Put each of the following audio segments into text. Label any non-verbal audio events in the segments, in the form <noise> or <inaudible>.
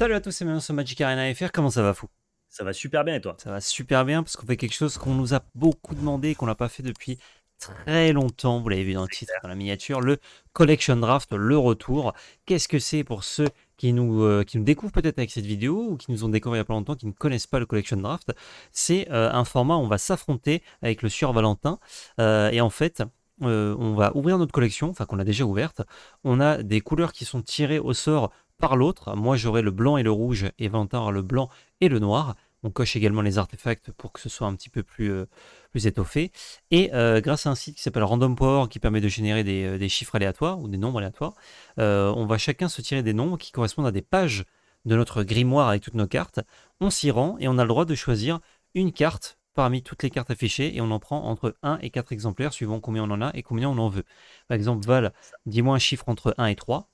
Salut à tous c'est bienvenue sur Magic Arena FR, comment ça va fou Ça va super bien et toi Ça va super bien parce qu'on fait quelque chose qu'on nous a beaucoup demandé et qu'on n'a pas fait depuis très longtemps, vous l'avez vu dans le titre, dans la miniature, le Collection Draft, le retour. Qu'est-ce que c'est pour ceux qui nous, euh, qui nous découvrent peut-être avec cette vidéo ou qui nous ont découvert il y a pas longtemps, qui ne connaissent pas le Collection Draft C'est euh, un format où on va s'affronter avec le Sieur Valentin euh, et en fait... on va ouvrir notre collection, enfin qu'on a déjà ouverte. On a des couleurs qui sont tirées au sort par l'autre. Moi, j'aurai le blanc et le rouge, et Ventar le blanc et le noir. On coche également les artefacts pour que ce soit un petit peu plus, euh, plus étoffé. Et euh, grâce à un site qui s'appelle Random Power, qui permet de générer des, euh, chiffres aléatoires ou des nombres aléatoires, on va chacun se tirer des nombres qui correspondent à des pages de notre grimoire avec toutes nos cartes. On s'y rend et on a le droit de choisir une carte parmi toutes les cartes affichées et on en prend entre 1 et 4 exemplaires suivant combien on en a et combien on en veut. Par exemple, Val, dis-moi un chiffre entre 1 et 3.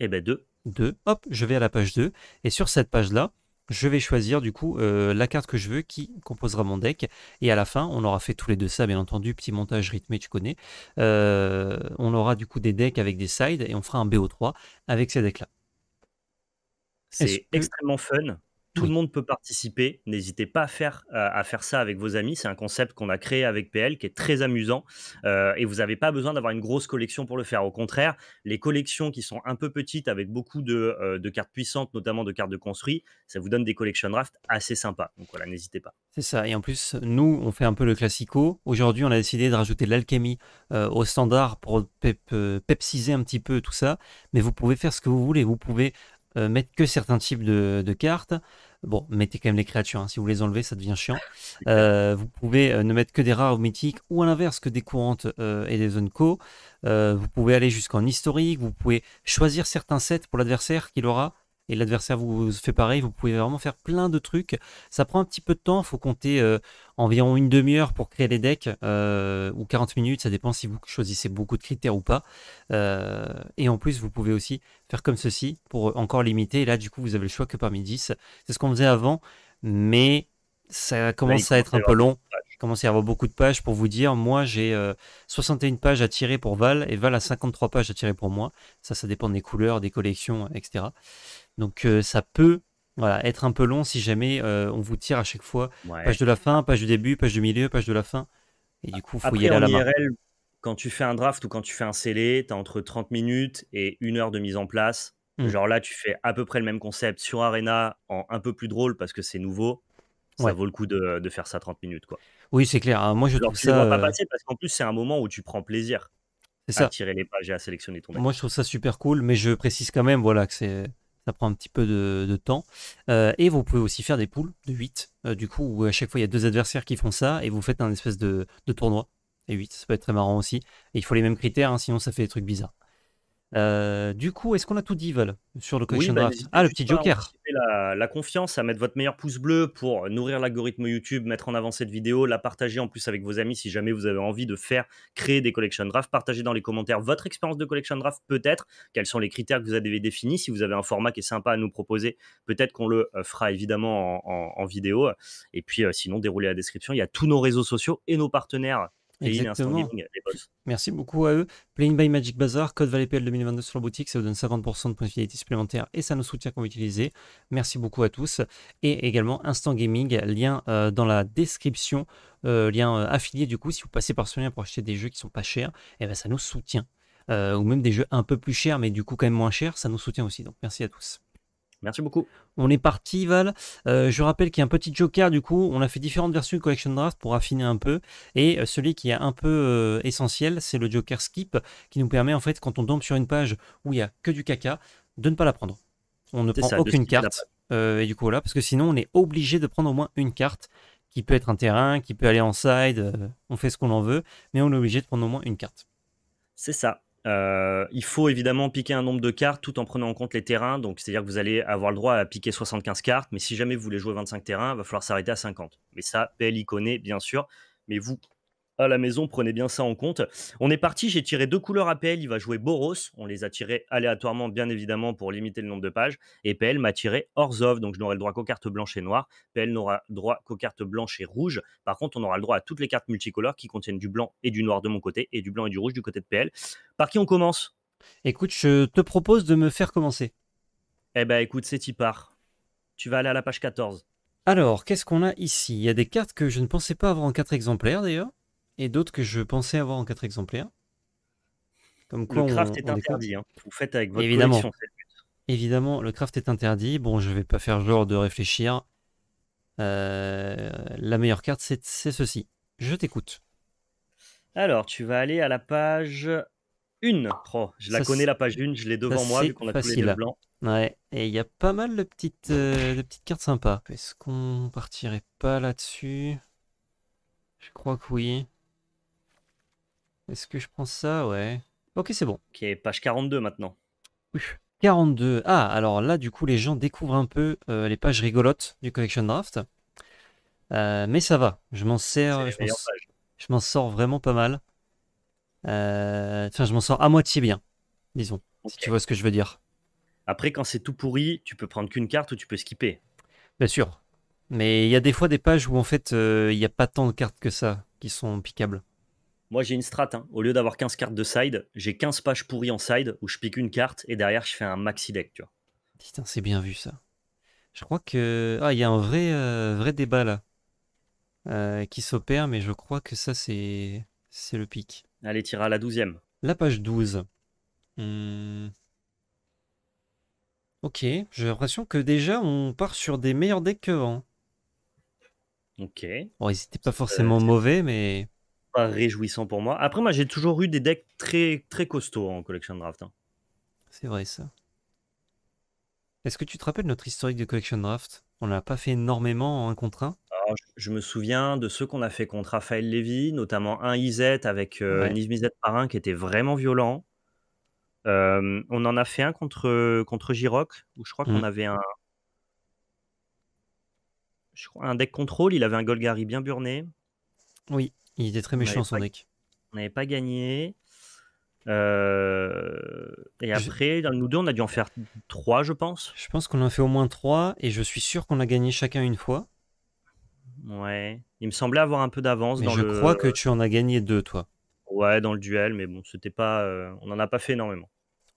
Eh ben 2. 2, hop, je vais à la page 2, et sur cette page-là, je vais choisir du coup euh, la carte que je veux qui composera mon deck. Et à la fin, on aura fait tous les deux ça, bien entendu, petit montage rythmé, tu connais. Euh, on aura du coup des decks avec des sides et on fera un BO3 avec ces decks-là. C'est extrêmement fun. Tout le monde peut participer. N'hésitez pas euh, à faire, ça avec vos amis. C'est un concept qu'on a créé avec PL qui est très amusant. Euh, et vous n'avez pas besoin d'avoir une grosse collection pour le faire. Au contraire, les collections qui sont un peu petites avec beaucoup de, euh, cartes puissantes, notamment de cartes de construit, ça vous donne des collections draft assez sympas. Donc voilà, n'hésitez pas. C'est ça. Et en plus, nous, on fait un peu le classico. Aujourd'hui, on a décidé de rajouter de l'alchimie au standard pour pepsiser un petit peu tout ça. Mais vous pouvez faire ce que vous voulez. Vous pouvez euh, mettre que certains types de, de, cartes. Bon, mettez quand même les créatures, hein. si vous les enlevez, ça devient chiant. Euh, vous pouvez euh, ne mettre que des rares ou mythiques, ou à l'inverse que des courantes et des zones co. vous pouvez aller jusqu'en historique, vous pouvez choisir certains sets pour l'adversaire qu'il aura et l'adversaire vous fait pareil, vous pouvez vraiment faire plein de trucs. Ça prend un petit peu de temps, faut compter euh, environ une demi-heure pour créer les decks, euh, ou 40 minutes, ça dépend si vous choisissez beaucoup de critères ou pas. Euh, et en plus, vous pouvez aussi faire comme ceci pour encore limiter. Et là, du coup, vous avez le choix que parmi 10. C'est ce qu'on faisait avant, mais ça commence à être un peu long. Il commence à avoir beaucoup de pages pour vous dire, moi j'ai 61 pages à tirer pour Val et Val a 53 pages à tirer pour moi. Ça, ça dépend des couleurs, des collections, etc. Donc euh, ça peut voilà, être un peu long si jamais euh, on vous tire à chaque fois page de la fin, page du début, page du milieu, page de la fin. Et du coup, faut y aller à la main. quand tu fais un draft ou quand tu fais un scellé, tu as entre 30 minutes et une heure de mise en place. Hmm. Genre là, tu fais à peu près le même concept sur Arena en un peu plus drôle parce que c'est nouveau. Ça vaut le coup de, de, faire ça 30 minutes. quoi. Oui, c'est clair. Ah, moi, je trouve ça. Vois pas euh, passer parce qu'en plus, c'est un moment où tu prends plaisir à ça. tirer les pages et à sélectionner ton Moi, je trouve ça super cool, mais je précise quand même voilà, que c'est ça prend un petit peu de, temps. Euh, et vous pouvez aussi faire des poules de 8, euh, du coup, où à chaque fois il y a deux adversaires qui font ça, et vous faites un espèce de, tournoi. Et 8, ça peut être très marrant aussi. Et il faut les mêmes critères, hein, sinon ça fait des trucs bizarres. Euh, du coup, est-ce qu'on a tout dit, sur le collection bah, draft Ah, le petit joker. La, confiance, à mettre votre meilleur pouce bleu pour nourrir l'algorithme YouTube, mettre en avant cette vidéo, la partager en plus avec vos amis si jamais vous avez envie de faire créer des collection draft. Partagez dans les commentaires votre expérience de collection draft, peut-être quels sont les critères que vous avez définis. Si vous avez un format qui est sympa à nous proposer, peut-être qu'on le euh, fera évidemment en, vidéo. Et puis, euh, sinon, déroulez la description. Il y a tous nos réseaux sociaux et nos partenaires Exactement. Merci beaucoup à eux. Playing by Magic Bazaar, code Valet PL 2022 sur la boutique, ça vous donne 50% de points de fidélité supplémentaires et ça nous soutient qu'on va utiliser. Merci beaucoup à tous. Et également Instant Gaming, lien euh, dans la description, euh, lien euh, affilié du coup, si vous passez par ce lien pour acheter des jeux qui sont pas chers, et eh ben ça nous soutient. ou même des jeux un peu plus chers, mais du coup quand même moins chers, ça nous soutient aussi. Donc merci à tous. Merci beaucoup. On est parti, Val. Euh, je rappelle qu'il y a un petit joker, du coup, on a fait différentes versions de Collection Draft pour affiner un peu. Et euh, celui qui est un peu euh, essentiel, c'est le joker skip, qui nous permet, en fait, quand on tombe sur une page où il n'y a que du caca, de ne pas la prendre. On ne prend aucune carte. et du coup, voilà, parce que sinon, on est obligé de prendre au moins une carte qui peut être un terrain, qui peut aller en side, on fait ce qu'on en veut, mais on est obligé de prendre au moins une carte. C'est ça. Euh, il faut évidemment piquer un nombre de cartes tout en prenant en compte les terrains. Donc, c'est-à-dire que vous allez avoir le droit à piquer 75 cartes, mais si jamais vous voulez jouer 25 terrains, il va falloir s'arrêter à 50. Mais ça, y connaît, bien sûr. Mais vous à ah, la maison, prenez bien ça en compte. On est parti, j'ai tiré deux couleurs à PL, il va jouer Boros, on les a tirés aléatoirement bien évidemment pour limiter le nombre de pages, et PL m'a tiré Orzov, donc je n'aurai le droit qu'aux cartes blanches et noires, PL n'aura droit qu'aux cartes blanches et rouges, par contre on aura le droit à toutes les cartes multicolores qui contiennent du blanc et du noir de mon côté, et du blanc et du rouge du côté de PL. Par qui on commence Écoute, je te propose de me faire commencer. Eh ben écoute, c'est y part. Tu vas aller à la page 14. Alors, qu'est-ce qu'on a ici Il y a des cartes que je ne pensais pas avoir en quatre exemplaires d'ailleurs et d'autres que je pensais avoir en 4 exemplaires. Comme le craft est interdit. Hein. Vous faites avec votre Évidemment. Évidemment, le craft est interdit. Bon, je vais pas faire genre de réfléchir. Euh, la meilleure carte, c'est ceci. Je t'écoute. Alors, tu vas aller à la page 1. je la connais, la page 1. Je l'ai devant moi, vu qu'on a tous les blancs. Ouais, et il y a pas mal de petites, euh, de petites cartes sympas. Est-ce qu'on partirait pas là-dessus Je crois que oui. Est-ce que je prends ça Ouais. Ok, c'est bon. Ok, page 42 maintenant. 42. Ah, alors là, du coup, les gens découvrent un peu euh, les pages rigolotes du Collection Draft. Euh, mais ça va. Je m'en sers. Je m'en sors vraiment pas mal. Euh, enfin, je m'en sors à moitié bien, disons. Si tu vois ce que je veux dire. Après, quand c'est tout pourri, tu peux prendre qu'une carte ou tu peux skipper. Bien sûr. Mais il y a des fois des pages où en fait, il n'y a pas tant de cartes que ça qui sont piquables. Moi, j'ai une strat. Hein. Au lieu d'avoir 15 cartes de side, j'ai 15 pages pourries en side où je pique une carte et derrière, je fais un maxi deck, tu vois. Putain, c'est bien vu ça. Je crois que. Ah, il y a un vrai, euh, vrai débat là. Euh, qui s'opère, mais je crois que ça, c'est. C'est le pic. Allez, tira la 12 La page 12. Hmm. Ok, j'ai l'impression que déjà on part sur des meilleurs decks que avant. Ok. Bon, ils n'étaient pas forcément mauvais, mais pas réjouissant pour moi. Après, moi, j'ai toujours eu des decks très, très costauds en collection draft. Hein. C'est vrai, ça. Est-ce que tu te rappelles notre historique de collection draft On n'a pas fait énormément en un contre un je, me souviens de ceux qu'on a fait contre Raphaël Lévy, notamment un IZ avec euh, ouais. par un qui était vraiment violent. Euh, on en a fait un contre, contre Giroc, où je crois qu'on mm. avait un, je crois, un deck contrôle. Il avait un Golgari bien burné. Oui. Il était très méchant son deck. On n'avait pas gagné. Euh, et après, dans nous deux, on a dû en faire trois, je pense. Je pense qu'on en a fait au moins trois, et je suis sûr qu'on a gagné chacun une fois. Ouais. Il me semblait avoir un peu d'avance. je crois que tu en as gagné deux, toi. Ouais, dans le duel, mais bon, c'était pas. Euh, on n'en a pas fait énormément.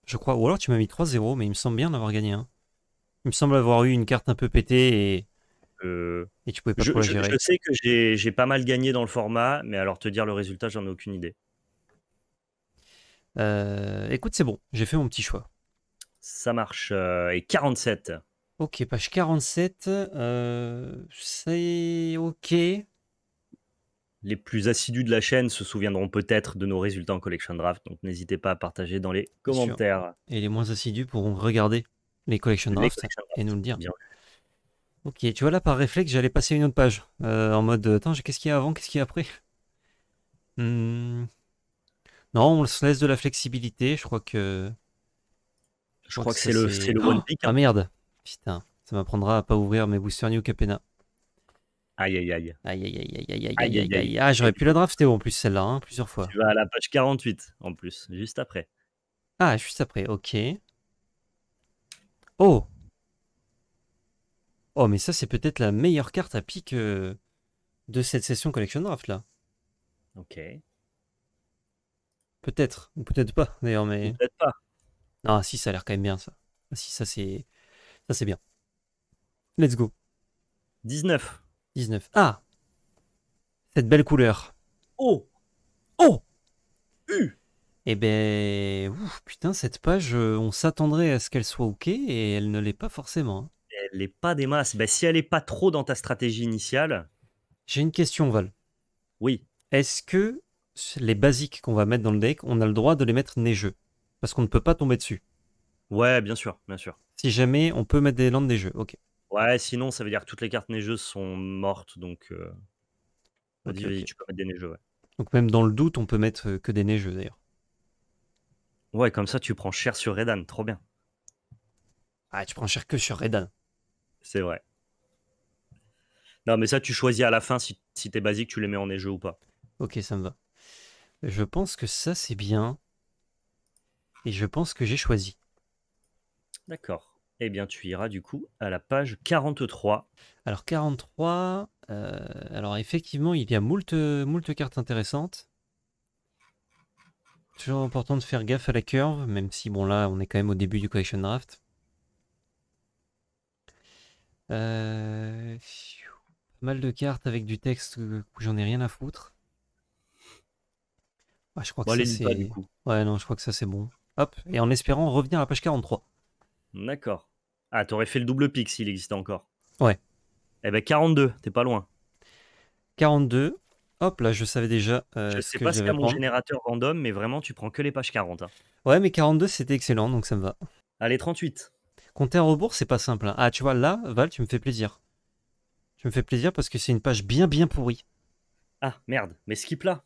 Je crois. Ou alors tu m'as mis 3-0, mais il me semble bien d'avoir gagné un. Il me semble avoir eu une carte un peu pétée et et tu pouvais pas je, je, je sais que j'ai pas mal gagné dans le format, mais alors te dire le résultat, j'en ai aucune idée. Euh, écoute, c'est bon, j'ai fait mon petit choix. Ça marche. Euh, et 47. Ok, page 47. Euh, c'est ok. Les plus assidus de la chaîne se souviendront peut-être de nos résultats en collection draft, donc n'hésitez pas à partager dans les commentaires. Et les moins assidus pourront regarder les collection draft. et nous le dire. Bien. Ok, tu vois là par réflexe, j'allais passer une autre page. Euh, en mode, attends, qu'est-ce qu'il y a avant, qu'est-ce qu'il y a après hmm. Non, on se laisse de la flexibilité, je crois que... Je, crois, que, c'est le, le one oh pick. Hein. Ah merde, putain, ça m'apprendra à pas ouvrir mes boosters New Capena. Aïe aïe aïe. Aïe aïe aïe aïe aïe aïe aïe Ah, j'aurais pu la drafter en plus celle-là, hein, plusieurs fois. Tu vas à la page 48 en plus, juste après. Ah, juste après, ok. Oh Oh, mais ça, c'est peut-être la meilleure carte à pique de cette session Collection Draft, là. Ok. Peut-être, ou peut-être pas, d'ailleurs, mais... Peut-être pas. Ah, si, ça a l'air quand même bien, ça. Ah, si, ça, c'est... Ça, c'est bien. Let's go. 19. 19. Ah Cette belle couleur. Oh Oh U Eh ben... putain, cette page, euh, on s'attendrait à ce qu'elle soit OK, et elle ne l'est pas forcément. Hein. Elle pas des masses. Ben, si elle n'est pas trop dans ta stratégie initiale. J'ai une question, Val. Oui. Est-ce que les basiques qu'on va mettre dans le deck, on a le droit de les mettre neigeux Parce qu'on ne peut pas tomber dessus. Ouais, bien sûr, bien sûr. Si jamais on peut mettre des landes neigeux, ok. Ouais, sinon ça veut dire que toutes les cartes neigeuses sont mortes, donc vas euh, tu peux mettre des neigeux, ouais. Donc même dans le doute, on peut mettre euh, que des neigeux d'ailleurs. Ouais, comme ça tu prends cher sur Redan, trop bien. Ah, tu prends cher que sur Redan. C'est vrai. Non, mais ça, tu choisis à la fin si, si t'es basique, tu les mets en neige ou pas. Ok, ça me va. Je pense que ça, c'est bien. Et je pense que j'ai choisi. D'accord. Eh bien, tu iras du coup à la page 43. Alors, 43. Euh, alors, effectivement, il y a moult cartes intéressantes. Toujours important de faire gaffe à la curve, même si, bon, là, on est quand même au début du collection draft. Euh, pas mal de cartes avec du texte où euh, j'en ai rien à foutre. Ah, je crois que ça, pas, Ouais, non, je crois que ça c'est bon. Hop, et en espérant revenir à la page 43. D'accord. Ah, t'aurais fait le double pic s'il existait encore. Ouais. Eh ben 42, t'es pas loin. 42. Hop là, je savais déjà. Euh, je sais pas ce mon générateur random, mais vraiment, tu prends que les pages 40. Hein. Ouais, mais 42, c'était excellent, donc ça me va. Allez, 38. Compter un rebours, c'est pas simple. Hein. Ah, tu vois, là, Val, tu me fais plaisir. Tu me fais plaisir parce que c'est une page bien, bien pourrie. Ah, merde, mais skip là.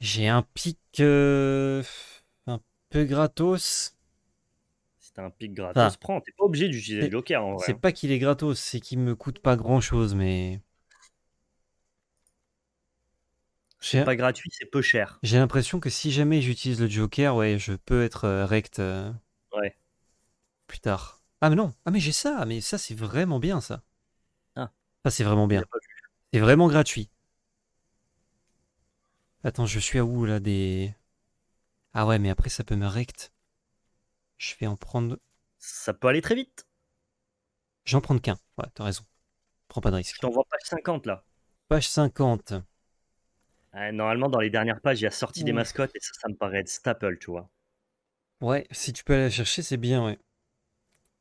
J'ai un pic euh, un peu gratos. c'est un pic gratos, prends. T'es pas obligé d'utiliser le Joker en vrai. C'est hein. pas qu'il est gratos, c'est qu'il me coûte pas grand chose, mais. C'est pas gratuit, c'est peu cher. J'ai l'impression que si jamais j'utilise le Joker, ouais, je peux être euh, rect euh, Ouais. plus tard. Ah mais non, ah mais j'ai ça, mais ça c'est vraiment bien ça. Ah. Ça c'est vraiment bien. C'est vraiment gratuit. Attends, je suis à où là des Ah ouais, mais après ça peut me rect. Je vais en prendre. Ça peut aller très vite. J'en prends qu'un. Ouais, t'as raison. Prends pas de risque. Je t'envoie page 50 là. Page 50 normalement, dans les dernières pages, il y a sorti des mascottes et ça, ça me paraît être staple, tu vois. Ouais, si tu peux aller la chercher, c'est bien, ouais.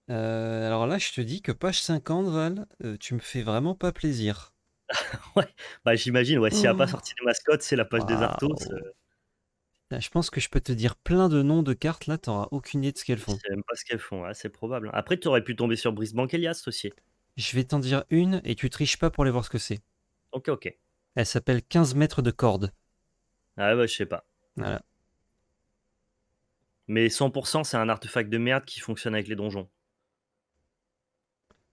Euh, alors là, je te dis que page 50, Val, euh, tu me fais vraiment pas plaisir. <laughs> ouais, bah j'imagine, ouais, s'il a pas oh. sorti des mascottes, c'est la page des Artos. Euh. je pense que je peux te dire plein de noms de cartes, là, t'auras aucune idée de ce qu'elles font. ce qu'elles font, c'est probable. Après, tu aurais pu tomber sur Brice Elias aussi. Je vais t'en dire une et tu triches pas pour aller voir ce que c'est. Ok, ok. Elle s'appelle 15 mètres de corde. Ah bah je sais pas. Voilà. Mais 100% c'est un artefact de merde qui fonctionne avec les donjons.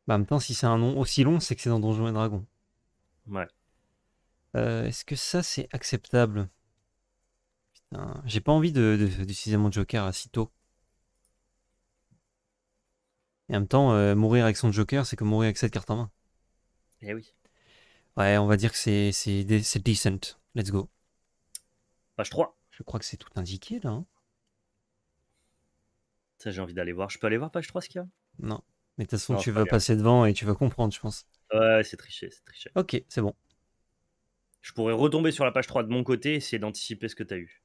Bah en même temps si c'est un nom aussi long c'est que c'est dans Donjons et Dragons. Ouais. Euh, est-ce que ça c'est acceptable j'ai pas envie d'utiliser de, de, mon Joker à si tôt. Et en même temps, euh, mourir avec son Joker, c'est comme mourir avec cette carte en main. Eh oui. Ouais, on va dire que c'est, c'est, decent. Let's go. Page 3. Je crois que c'est tout indiqué là. Hein. Ça, j'ai envie d'aller voir. Je peux aller voir page 3 ce qu'il y a Non. Mais de toute façon, tu vas passer devant et tu vas comprendre, je pense. Ouais, c'est triché, c'est triché. Ok, c'est bon. Je pourrais retomber sur la page 3 de mon côté et essayer d'anticiper ce que tu as eu.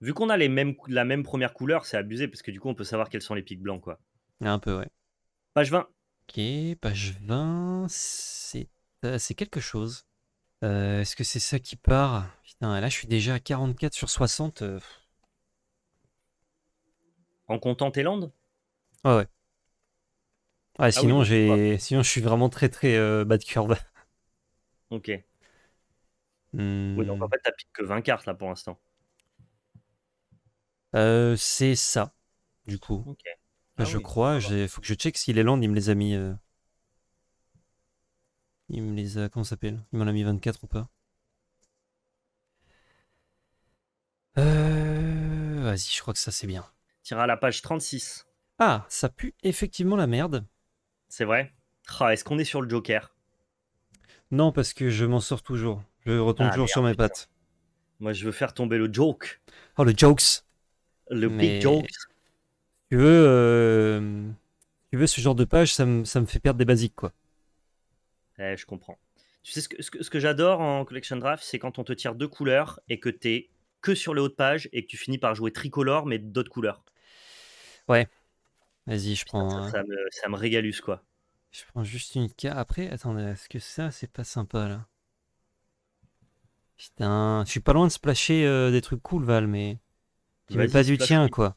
Vu qu'on a les mêmes, la même première couleur, c'est abusé parce que du coup, on peut savoir quels sont les pics blancs, quoi. Un peu, ouais. Page 20. Ok, page 20, c'est euh, c'est quelque chose. Euh, est-ce que c'est ça qui part Putain, là je suis déjà à 44 sur 60. Euh, en comptant tes landes Ouais, ouais. Ah, ah sinon, j'ai... sinon je suis vraiment très très bad bas de curve. <laughs> Ok. On hmm. Oui, donc en t'as que 20 cartes là pour l'instant. c'est ça, du coup. Ah je crois. Il faut que je check si les landes, il me les a mis. Il me les a... Comment s'appelle Il m'en a mis 24 ou pas euh... Vas-y, je crois que ça c'est bien. Tira à la page 36. Ah, ça pue effectivement la merde. C'est vrai ah, Est-ce qu'on est sur le Joker Non, parce que je m'en sors toujours. Je retombe ah, toujours sur mes pattes. Moi, je veux faire tomber le joke. Oh, le jokes Le big jokes. Tu veux... Euh, tu veux ce genre de page, ça me fait perdre des basiques, quoi. Eh, je comprends. Tu sais, ce que, j'adore en Collection Draft, c'est quand on te tire deux couleurs et que t'es que sur le haut de page et que tu finis par jouer tricolore, mais d'autres couleurs. Ouais. Vas-y, je prends. Ça, me, ça quoi. Je prends juste une K Après, attendez, est-ce que ça, c'est pas sympa, là Putain, je suis pas loin de splasher euh, des trucs cool, Val, mais. Tu mets pas du tien, quoi.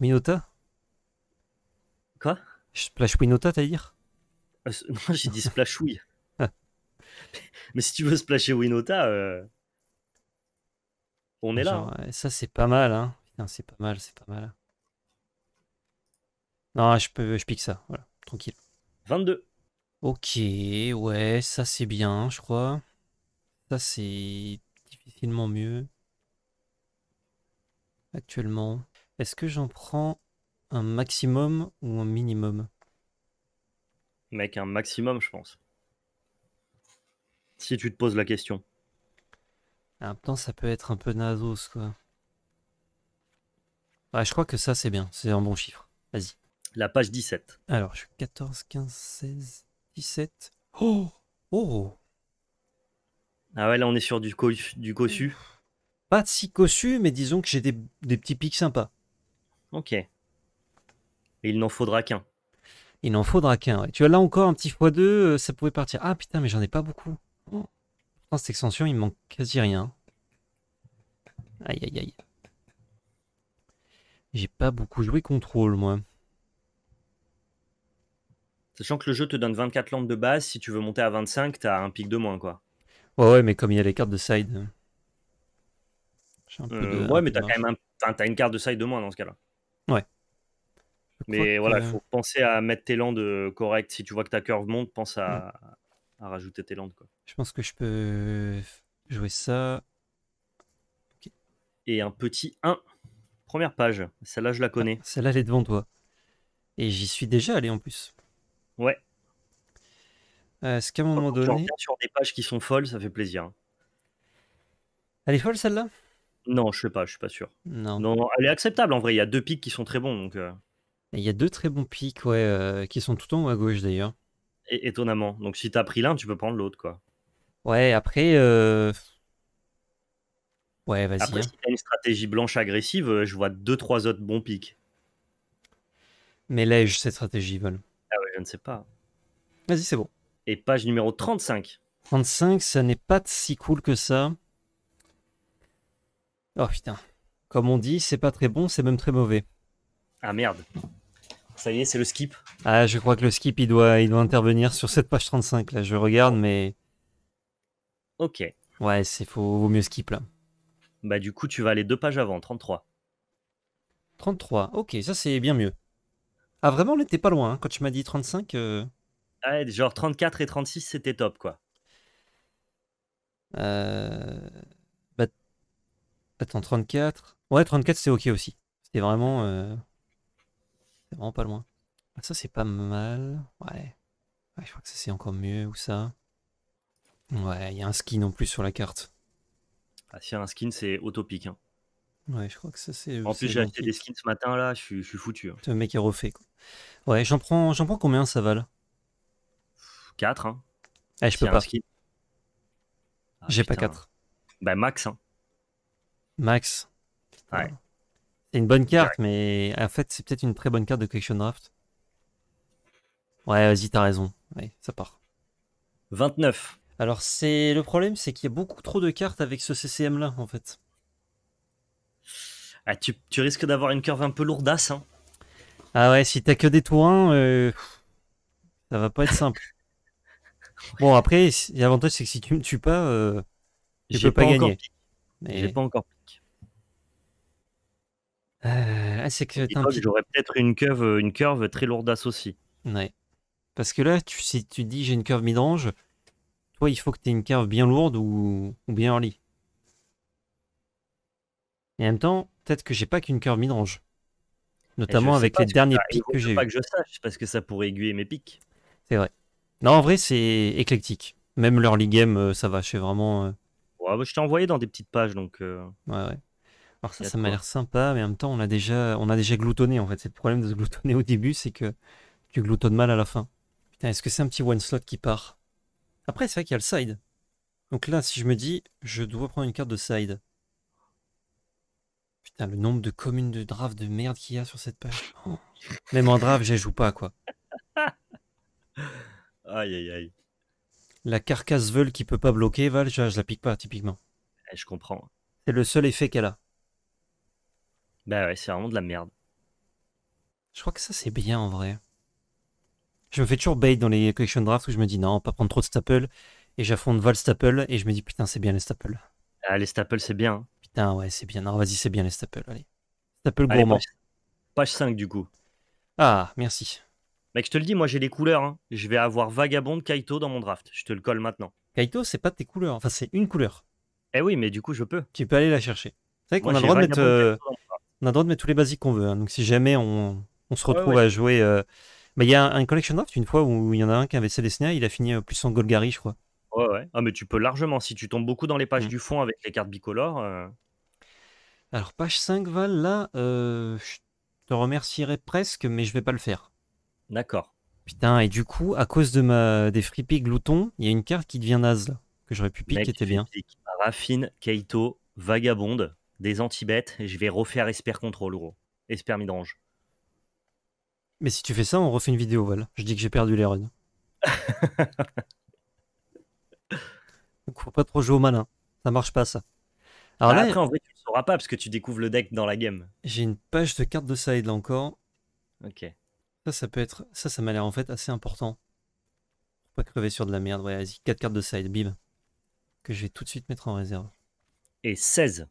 Minota Quoi Je splash Winota, t'as dire <laughs> Moi, j'ai dit splashouille. mais si tu veux splasher Winota, euh, on est là. Hein. Ça, c'est pas mal. Hein. c'est pas mal, c'est pas mal. Non, je, peux, je pique ça. Voilà, tranquille. 22. Ok, ouais, ça c'est bien, je crois. Ça c'est difficilement mieux. Actuellement. Est-ce que j'en prends un maximum ou un minimum Mec, un maximum, je pense. Si tu te poses la question. En temps, ça peut être un peu nasos, quoi. je crois que ça, c'est bien. C'est un bon chiffre. Vas-y. La page 17. Alors, je suis 14, 15, 16, 17. Oh Oh Ah ouais, là, on est sur du, du cossu. Pas de si cossu, mais disons que j'ai des, des petits pics sympas. Ok. Et il n'en faudra qu'un. Il n'en faudra qu'un. Tu as là encore, un petit x2, euh, ça pouvait partir. Ah putain, mais j'en ai pas beaucoup. Dans oh. cette extension, il manque quasi rien. Aïe, aïe, aïe. J'ai pas beaucoup joué contrôle, moi. Sachant que le jeu te donne 24 lampes de base, si tu veux monter à 25, t'as un pic de moins, quoi. Ouais, ouais, mais comme il y a les cartes de side. Euh, ouais, mais t'as quand même un... une carte de side de moins dans ce cas-là. Ouais. Mais voilà, il faut penser à mettre tes landes euh, correctes. Si tu vois que ta curve monte, pense mm. à, rajouter tes landes. Quoi. Je pense que je peux jouer ça. Et un petit 1. Première page. Celle-là, je la ah, connais. Celle-là, elle est devant toi. Et j'y suis déjà allé en plus. Ouais. Euh, ce qu'à un moment donné. sur des pages qui sont folles, ça fait plaisir. Hein. Elle est folle celle-là Non, je sais pas, je suis pas sûr. Non. non. elle est acceptable en vrai. Il y a deux pics qui sont très bons. Donc, euh. Il y a deux très bons pics, ouais, euh, qui sont tout en haut à gauche d'ailleurs. étonnamment. Donc si t'as pris l'un, tu peux prendre l'autre, quoi. Ouais, après. Euh, ouais, vas-y. Après, hein. si t'as une stratégie blanche agressive, euh, je vois deux, trois autres bons pics. Mais lège cette stratégie, Vol Ah ouais, je ne sais pas. Vas-y, c'est bon. Et page numéro 35. 35, ça n'est pas si cool que ça. Oh putain. Comme on dit, c'est pas très bon, c'est même très mauvais. Ah merde. Ça y est, c'est le skip. Ah, je crois que le skip, il doit, il doit intervenir sur cette page 35. Là, je regarde, mais. Ok. Ouais, c'est faux vaut mieux skip là. Bah, du coup, tu vas aller deux pages avant, 33. 33, ok, ça c'est bien mieux. Ah, vraiment, là, t'es pas loin. Hein. Quand tu m'as dit 35. Euh, ouais, genre 34 et 36, c'était top, quoi. Euh... Bah... Attends, 34. Ouais, 34, c'est ok aussi. C'était vraiment. Euh, vraiment pas loin. Ah, ça, c'est pas mal. Ouais. Je crois que ça, c'est encore mieux. Ou ça Ouais, il y a un skin en plus sur la carte. Ah, si un skin, c'est autopique. Hein. Ouais, je crois que ça, c'est. En plus, j'ai acheté des skins ce matin, là. Je suis, je suis foutu. Hein. mec est refait. Quoi. Ouais, j'en prends, j'en prends combien ça va là 4. Hein. Ah, je peux pas. j'ai pas 4. Bah, max. Hein. Max. Ouais une bonne carte, mais en fait, c'est peut-être une très bonne carte de Collection Draft. Ouais, vas-y, t'as raison. ça part. 29. Alors, c'est le problème, c'est qu'il y a beaucoup trop de cartes avec ce CCM-là, en fait. Ah, tu, risques d'avoir une curve un peu lourdasse. Hein. Ah ouais, si t'as que des tours euh, ça va pas être simple. <laughs> bon, après, l'avantage, c'est que si tu me tues pas, euh, je peux pas, gagner. Mais... J'ai pas encore euh, ah, c'est que j'aurais peut-être une curve, euh, une curve très lourde associée. Ouais. Parce que là, si tu dis j'ai une curve midrange, toi il faut que tu aies une curve bien lourde ou, ou bien early. Et en même temps, peut-être que j'ai pas qu'une curve midrange. Notamment avec les derniers pics que, j'ai eu. pas que je sache, parce que ça pourrait aiguiller mes pics. C'est vrai. Non, en vrai, c'est éclectique. Même l'early game, euh, ça va, je vraiment. Bah, je t'ai envoyé dans des petites pages, donc. Ouais, ouais. Alors ça, ça m'a l'air sympa, mais en même temps, on a déjà, on a déjà gloutonné en fait. C'est le problème de se gloutonner au début, c'est que tu gloutonnes mal à la fin. Putain, est-ce que c'est un petit one slot qui part Après, c'est vrai qu'il y a le side. Donc là, si je me dis, je dois prendre une carte de side. Putain, le nombre de communes de draft de merde qu'il y a sur cette page. Oh. Même en draft, j'y joue pas, quoi. <laughs> aïe, aïe, aïe. La carcasse veule qui peut pas bloquer, Val, je, je la pique pas, typiquement. Eh, je comprends. C'est le seul effet qu'elle a. Bah ouais, c'est vraiment de la merde. Je crois que ça, c'est bien en vrai. Je me fais toujours bait dans les collection draft où je me dis non, pas prendre trop de staples. Et j'affronte Val Staple et je me dis putain, c'est bien les staples. Ah, les staples, c'est bien. Hein. Putain, ouais, c'est bien. Non, vas-y, c'est bien les staples. Allez. Staple gourmand. Page, 5 du coup. Ah, merci. Mec, bah, je te le dis, moi j'ai les couleurs. Hein. Je vais avoir Vagabond Kaito dans mon draft. Je te le colle maintenant. Kaito, c'est pas tes couleurs. Enfin, c'est une couleur. Eh oui, mais du coup, je peux. Tu peux aller la chercher. C'est vrai qu'on a le droit de mettre. Euh, on a droit de mettre tous les basiques qu'on veut. Hein. Donc si jamais on, se retrouve à jouer... Euh, mais il y a un, collection une fois où il y en a un qui avait dessinés, il a fini euh, plus en Golgari, je crois. Ouais, ouais. Ah, mais tu peux largement, si tu tombes beaucoup dans les pages mm. du fond avec les cartes bicolores. Euh. Alors, page 5, Val, là, je te remercierai presque, mais je vais pas le faire. D'accord. Putain, et du coup, à cause de ma... des frippies gloutons, il y a une carte qui devient naze, que j'aurais pu piquer, qui était bien. Raffine, Kaito, Vagabonde des anti-bêtes je vais refaire Esper Control, gros. Esper Midrange. Mais si tu fais ça, on refait une vidéo, voilà. Je dis que j'ai perdu les runs. <laughs> Donc faut pas trop jouer au malin. Ça marche pas ça. Alors bah, là, après, en vrai, tu le sauras pas parce que tu découvres le deck dans la game. J'ai une page de cartes de side là encore. Ok. Ça, ça peut être. Ça, ça m'a l'air en fait assez important. Pour pas crever sur de la merde. Ouais, vas-y, 4 cartes de side, bim. Que je vais tout de suite mettre en réserve. Et 16.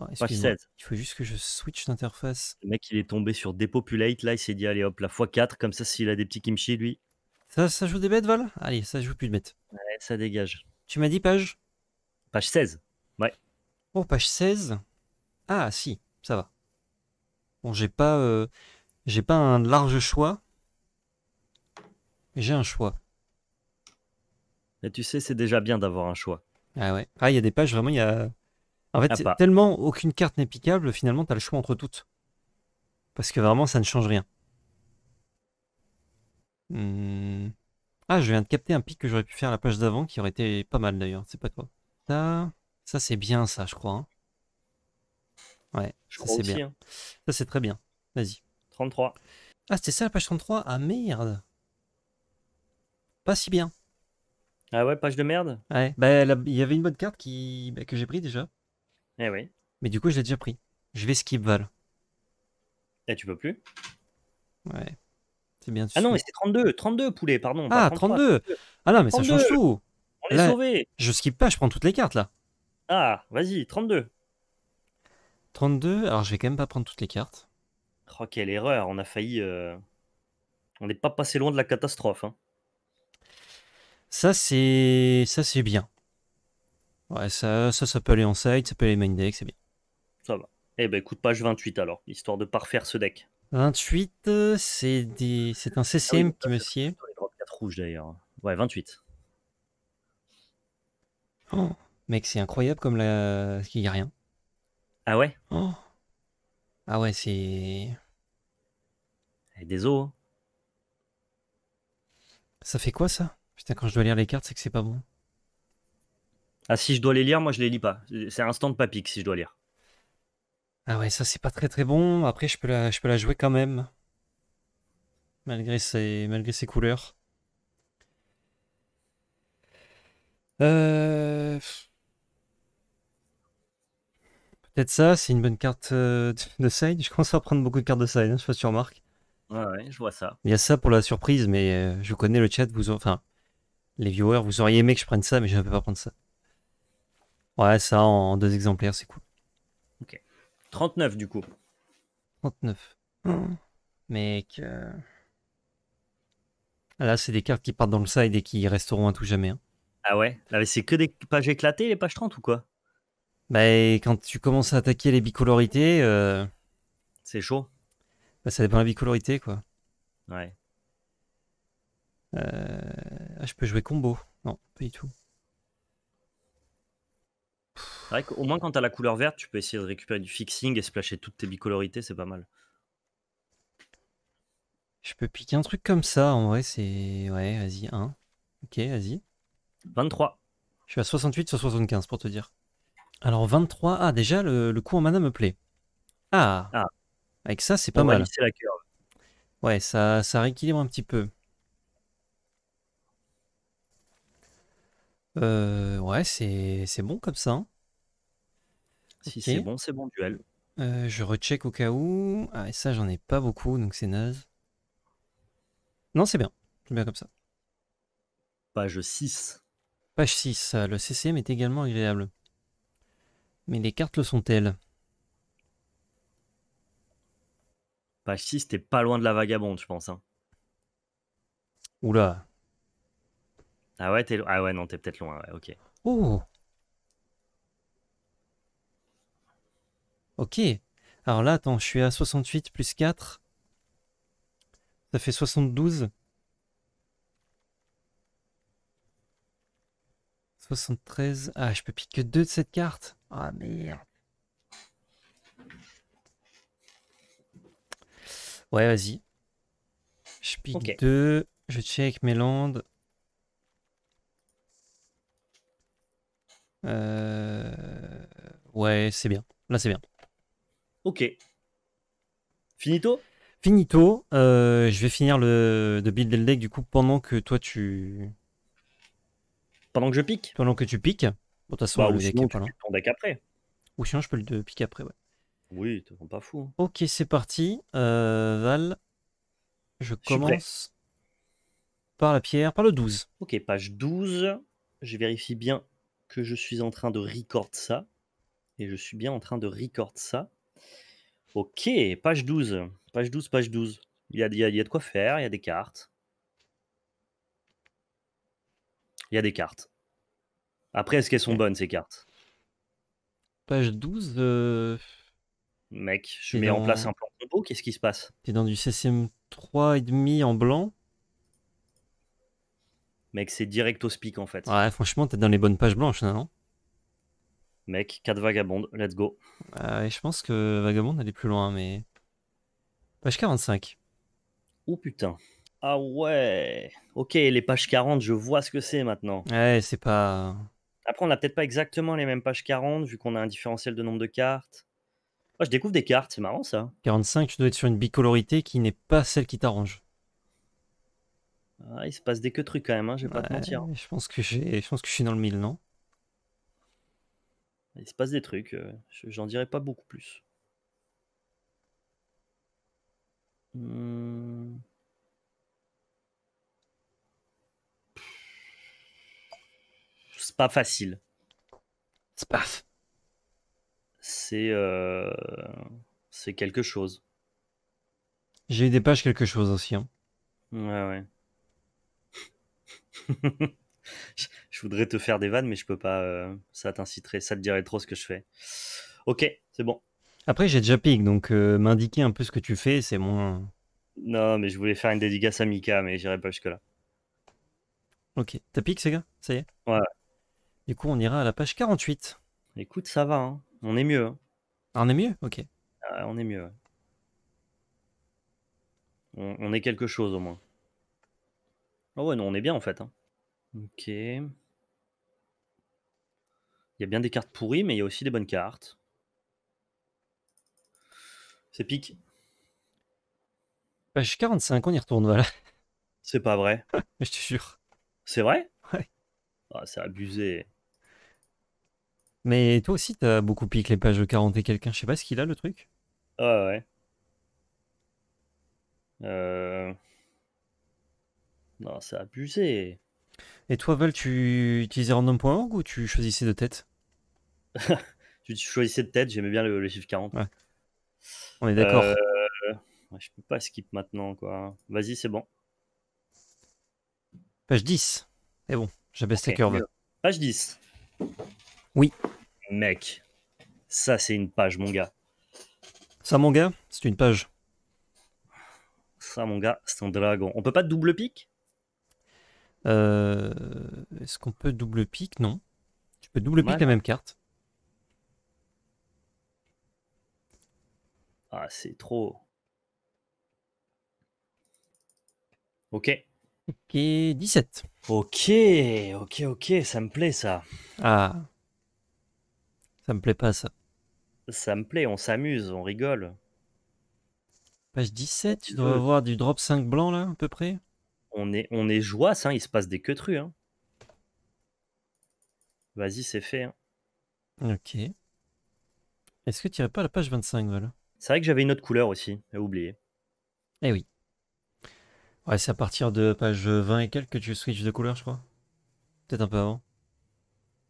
Oh, page Il faut juste que je switch d'interface. Le mec, il est tombé sur Depopulate. Là, il s'est dit, allez hop, la x4, comme ça, s'il a des petits kimchi, lui. Ça, ça joue des bêtes, Val Allez, ça joue plus de bêtes. Ouais, ça dégage. Tu m'as dit page Page 16. Ouais. Oh, page 16. Ah, si, ça va. Bon, j'ai pas, euh, j'ai pas un large choix. J'ai un choix. Et tu sais, c'est déjà bien d'avoir un choix. Ah ouais. Ah, il y a des pages, vraiment, il y a en fait, ah, tellement aucune carte n'est piquable, finalement, tu as le choix entre toutes. Parce que vraiment, ça ne change rien. Hmm. Ah, je viens de capter un pic que j'aurais pu faire à la page d'avant, qui aurait été pas mal d'ailleurs, c'est pas quoi. Ça, ça c'est bien ça, je crois. Hein. Ouais, je ça c'est bien. Hein. Ça c'est très bien. Vas-y. 33. Ah, c'était ça la page 33 Ah merde Pas si bien. Ah ouais, page de merde Ouais, bah, il y avait une bonne carte qui... Bah, que j'ai pris déjà. Eh mais du coup, je l'ai déjà pris. Je vais skip Val. Et eh, tu peux plus Ouais. C'est bien. Ah non, mais c'est 32, 32 poulet, pardon. Ah, 32. Ah non, mais ça change tout On est sauvé Je skip pas, je prends toutes les cartes là. Ah, vas-y, 32. 32, alors je vais quand même pas prendre toutes les cartes. Oh, quelle erreur, on a failli. Euh, on n'est pas passé loin de la catastrophe. Hein. Ça, c'est. Ça, c'est bien. Ouais, ça, ça, ça peut aller en side, ça peut aller main deck, c'est bien. Ça va. Eh ben, écoute, page 28 alors, histoire de parfaire ce deck. 28, euh, c'est des... un ah CCM qui me sied. 4 rouges d'ailleurs. Ouais, 28. Oh, mec, c'est incroyable comme la... qu'il n'y a rien. Ah ouais oh. Ah ouais, c'est. Eh, des os. Hein. Ça fait quoi ça Putain, quand je dois lire les cartes, c'est que c'est pas bon. Ah, si je dois les lire, moi je les lis pas. C'est un stand papique si je dois lire. Ah ouais, ça c'est pas très très bon. Après, je peux la, je peux la jouer quand même. Malgré ses, malgré ses couleurs. Euh, peut-être ça, c'est une bonne carte euh, de side. Je commence à prendre beaucoup de cartes de side, hein, je sais pas si tu Ouais, ouais, je vois ça. Il y a ça pour la surprise, mais euh, je connais le chat, vous, enfin, les viewers, vous auriez aimé que je prenne ça, mais je ne peux pas prendre ça. Ouais, ça en deux exemplaires, c'est cool. Ok. 39 du coup. 39. Mec. Euh, là, c'est des cartes qui partent dans le side et qui resteront à tout jamais. Hein. Ah ouais Là, ah c'est que des pages éclatées, les pages 30 ou quoi Bah, quand tu commences à attaquer les bicolorités. Euh, c'est chaud. Bah, ça dépend de la bicolorité, quoi. Ouais. Euh, ah, je peux jouer combo. Non, pas du tout. C'est vrai qu'au moins quand t'as la couleur verte, tu peux essayer de récupérer du fixing et splasher toutes tes bicolorités, c'est pas mal. Je peux piquer un truc comme ça, en vrai, c'est... Ouais, vas-y, 1. Ok, vas-y. 23. Je suis à 68 sur 75 pour te dire. Alors 23, ah déjà le, coup en mana me plaît. Ah, ah. Avec ça c'est pas mal. Ouais, ça, ça rééquilibre un petit peu. Euh, ouais, c'est bon comme ça. Hein. Si c'est bon, c'est bon duel. Euh, je recheck au cas où. Ah, et ça, j'en ai pas beaucoup, donc c'est naze. Non, c'est bien. C'est bien comme ça. Page 6. Page 6. Le CCM est également agréable. Mais les cartes le sont-elles Page 6, t'es pas loin de la vagabonde, je pense. Hein. Oula. Ah ouais, t'es... ah ouais non, t'es peut-être loin. Ouais, ok. Oh Ok. Alors là, attends, je suis à 68 plus 4. Ça fait 72. 73. Ah, je peux piquer que 2 de cette carte. Ah merde. Ouais, vas-y. Je pique 2. Je check mes landes. Euh, ouais, c'est bien. Là, c'est bien. Ok. Finito Finito. Euh, je vais finir le de build le deck du coup pendant que toi tu. Pendant que je pique Pendant que tu piques. Bon, de bah, sinon, tu ton deck après. Ou sinon, je peux le piquer après, ouais. Oui, t'es rends pas fou. Hein. Ok, c'est parti. Euh, Val, je commence par la pierre, par le 12. Ok, page 12. Je vérifie bien que je suis en train de record ça. Et je suis bien en train de record ça. Ok, page 12. Page 12, page 12. Il y a, de quoi faire, il y a des cartes. Il y a des cartes. Après, est-ce qu'elles sont bonnes, ces cartes Page 12. Euh, Mec, je mets en place un plan combo, qu'est-ce qui se passe T'es dans du CCM 3,5 en blanc Mec, c'est direct au speak en fait. Ouais, franchement, t'es dans les bonnes pages blanches, hein, non Mec, 4 vagabondes, let's go. Ah je pense que vagabonde est plus loin, mais. Page 45. Oh putain. Ah ouais. Ok, les pages 40, je vois ce que c'est maintenant. Ouais, c'est pas. Après, on n'a peut-être pas exactement les mêmes pages 40, vu qu'on a un différentiel de nombre de cartes. je découvre des cartes, c'est marrant ça. 45, tu dois être sur une bicolorité qui n'est pas celle qui t'arrange. Ah, il se passe des que trucs quand même, hein, je vais pas te mentir. Je pense que je pense que je suis dans le mille, non il se passe des trucs. Euh, j'en dirai pas beaucoup plus. Hum. C'est pas facile. C'est pas... Euh, c'est quelque chose. J'ai eu des pages quelque chose aussi. Hein. Ouais, ouais. <laughs> je voudrais te faire des vannes, mais je peux pas. Euh, ça t'inciterait, ça te dirait trop ce que je fais. Ok, c'est bon. Après, j'ai déjà piqué, donc euh, m'indiquer un peu ce que tu fais, c'est moins. Non, mais je voulais faire une dédicace à Mika, mais j'irai pas jusque-là. Ok, t'as pique, gars Ça y est Ouais. Du coup, on ira à la page 48. Écoute, ça va, hein. on est mieux. Hein. Ah, on est mieux Ok. Ah, on est mieux, on, est quelque chose au moins. Ah oh, ouais, non, on est bien en fait. Hein. OK. Il y a bien des cartes pourries, mais il y a aussi des bonnes cartes. C'est pique. Page bah, 45, on y retourne, voilà. C'est pas vrai. <laughs> Je suis sûr. C'est vrai Ouais. Ah, c'est abusé. Mais toi aussi, t'as beaucoup piqué les pages 40 et quelqu'un. Je sais pas ce qu'il a, le truc. Ah, ouais, ouais. Euh... Non, c'est abusé. Et toi, Val, tu utilisais random.org ou tu choisissais de tête Je <laughs> choisissais de tête, j'aimais bien le, chiffre 40. On est d'accord. Euh, je peux pas skip maintenant, quoi. Vas-y, c'est bon. Page 10. Et eh bon, j'abaisse ta curve. Page 10. Oui. Mec, ça c'est une page, mon gars. Ça, mon gars, c'est une page. Ça, mon gars, c'est un dragon. On peut pas double pique euh, est-ce qu'on peut double pique Non. Tu peux double pique la même carte. Ah, c'est trop. Ok. Ok, 17. Ok, ok, ok, ça me plaît ça. Ah. Ça me plaît pas ça. Ça me plaît, on s'amuse, on rigole. Page 17, tu dois avoir du drop 5 blanc là, à peu près on est, on est joisse, hein, il se passe des queutrues. hein. Vas-y, c'est fait. Hein. Ok. Est-ce que tu n'irais pas à la page 25, voilà C'est vrai que j'avais une autre couleur aussi, j'ai oublié. Eh oui. Ouais, c'est à partir de page 20 et quelques que tu switches de couleur, je crois. Peut-être un peu avant.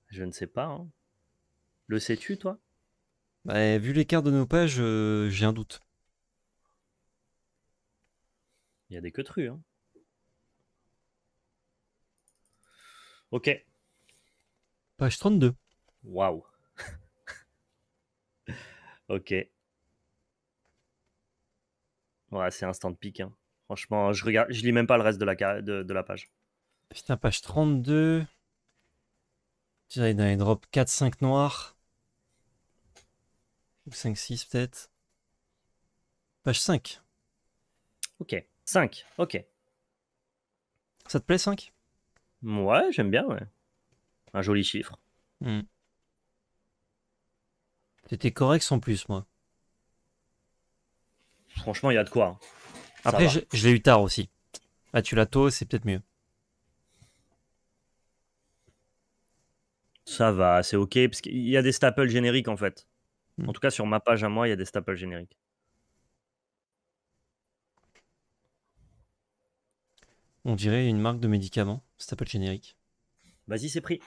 Je ne sais pas. Hein. Le sais-tu, toi bah, Vu l'écart de nos pages, euh, j'ai un doute. Il y a des queutrues. Hein. Ok. Page 32. Waouh. <laughs> ok. Ouais, c'est instant de pique. Hein. Franchement, je regarde, je lis même pas le reste de la, page. Putain, page 32. Tu dans 4-5 noirs. Ou 5-6 peut-être. Page 5. Ok. 5, ok. Ça te plaît 5 Ouais, j'aime bien, ouais. Un joli chiffre. T'étais hmm. C'était correct sans plus, moi. Franchement, il y a de quoi. Hein. Après, je, l'ai eu tard aussi. Ah, tu l'as tôt, c'est peut-être mieux. Ça va, c'est ok, parce qu'il y a des staples génériques en fait. Hmm. En tout cas, sur ma page à moi, il y a des staples génériques. On dirait une marque de médicament. Ça s'appelle générique. Vas-y, c'est pris.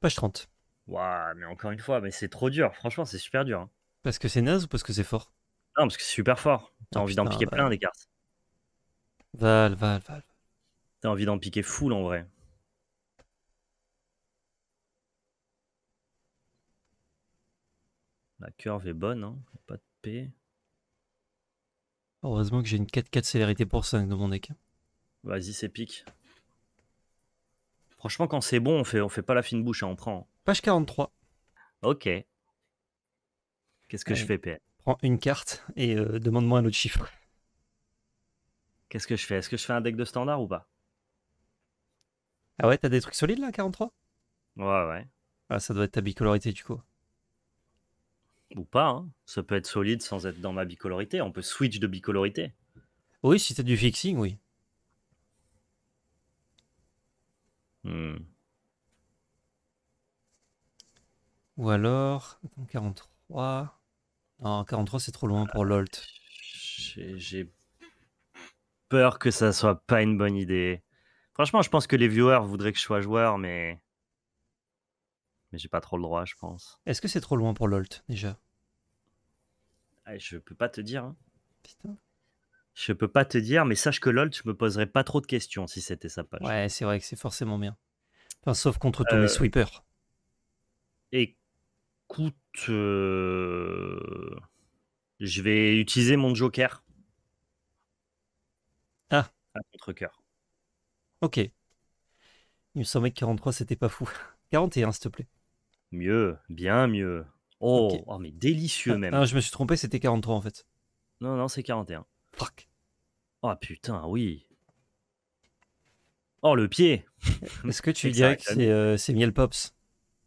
Page 30. Waouh, mais encore une fois, mais c'est trop dur. Franchement, c'est super dur. Hein. Parce que c'est naze ou parce que c'est fort Non, parce que c'est super fort. T'as ah, envie d'en piquer bah plein des cartes. Val, Val, Val. T'as envie d'en piquer full en vrai. La curve est bonne, hein. pas de P. Heureusement que j'ai une 4-4 célérité pour 5 dans mon deck. Vas-y, c'est pique. Franchement, quand c'est bon, on fait, on fait pas la fine bouche, hein, on prend. Page 43. Ok. Qu'est-ce que je fais, PL Prends une carte et euh, demande-moi un autre chiffre. Qu'est-ce que je fais Est-ce que je fais un deck de standard ou pas Ah ouais, t'as des trucs solides là, 43 Ouais, ouais. Ah, ça doit être ta bicolorité du coup. Ou pas, hein. ça peut être solide sans être dans ma bicolorité. On peut switch de bicolorité. Oui, si t'as du fixing, oui. Hmm. Ou alors, 43. Non, 43 c'est trop loin pour l'alt J'ai peur que ça soit pas une bonne idée. Franchement, je pense que les viewers voudraient que je sois joueur, mais. Mais j'ai pas trop le droit, je pense. Est-ce que c'est trop loin pour l'alt déjà ah, Je peux pas te dire. Hein. Putain je peux pas te dire, mais sache que LOL, je me poserais pas trop de questions si c'était sa page. Ouais, c'est vrai que c'est forcément bien. Enfin, sauf contre ton euh, Sweeper. Écoute, euh, je vais utiliser mon Joker. Ah. À contre cœur. Ok. Il me semblait que 43, c'était pas fou. 41, <laughs> s'il te plaît. Mieux, bien mieux. Oh, oh, mais délicieux ah, même. Ah, je me suis trompé, c'était 43 en fait. Non, non, c'est 41. Oh putain, oui. Oh le pied. <laughs> Est-ce que tu dirais que c'est euh, Miel Pops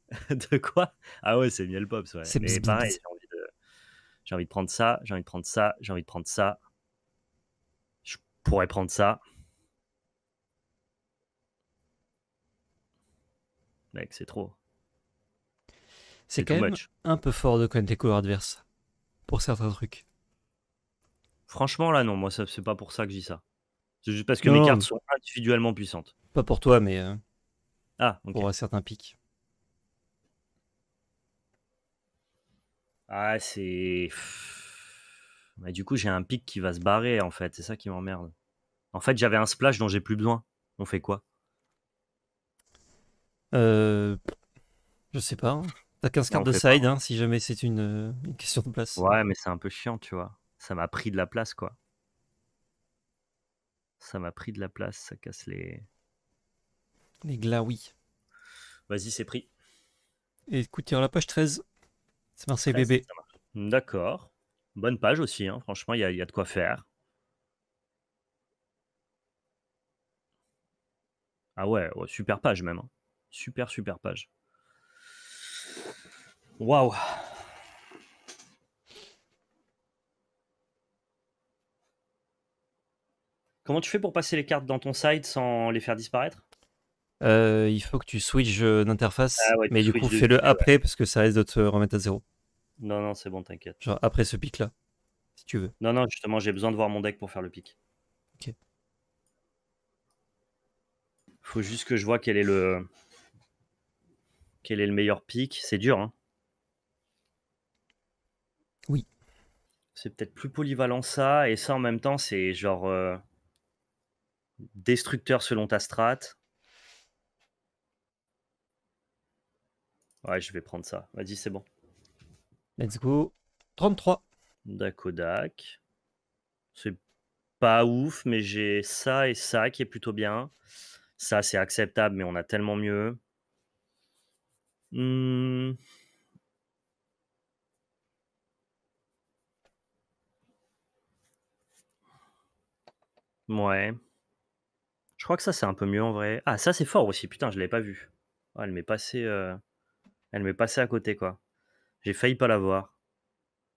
<laughs> De quoi Ah ouais, c'est Miel Pops, ouais. C'est pareil, j'ai envie, de... prendre ça, j'ai envie de prendre ça, j'ai envie de prendre ça. Je pourrais prendre ça. Mec, c'est trop. C'est quand même un peu fort de connaître les couleurs adverses pour certains trucs. Franchement, là, non, moi, c'est pas pour ça que je dis ça. C'est juste parce que mes cartes sont individuellement puissantes. Pas pour toi, mais euh, ah, on pour euh, certains pics. Ah, c'est. Mais du coup, j'ai un pic qui va se barrer, en fait. C'est ça qui m'emmerde. En fait, j'avais un splash dont j'ai plus besoin. On fait quoi euh, Je sais pas. Hein. T'as 15 cartes de side, hein, si jamais c'est une... question de place. Ouais, mais c'est un peu chiant, tu vois ça m'a pris de la place, quoi. Ça m'a pris de la place, ça casse les. Les glaouis. Vas-y, c'est pris. Et écoute, tiens, la page 13, c'est Marseille bébé. D'accord. Bonne page aussi, hein. franchement, il y, a de quoi faire. Ah ouais, oh, super page même. Hein. Super, super page. Waouh Comment tu fais pour passer les cartes dans ton side sans les faire disparaître euh, Il faut que tu switches euh, d'interface, ah mais du coup fais-le après parce que ça risque de te remettre à zéro. Non, non, c'est bon, t'inquiète. Genre après ce pic là, si tu veux. Non, non, justement, j'ai besoin de voir mon deck pour faire le pic. Ok. Faut juste que je vois quel est le quel est le meilleur pic. C'est dur, hein. Oui. C'est peut-être plus polyvalent ça, et ça en même temps, c'est genre. Euh, Destructeur selon ta strat. Ouais, je vais prendre ça. Vas-y, c'est bon. Let's go. 33. Dakodak. C'est pas ouf, mais j'ai ça et ça qui est plutôt bien. Ça, c'est acceptable, mais on a tellement mieux. Hmm. Ouais je crois que ça, c'est un peu mieux en vrai. Ah, ça, c'est fort aussi. Putain, je l'ai pas vu. Ah, elle m'est passée, euh, elle m'est passée à côté, quoi. J'ai failli pas la voir.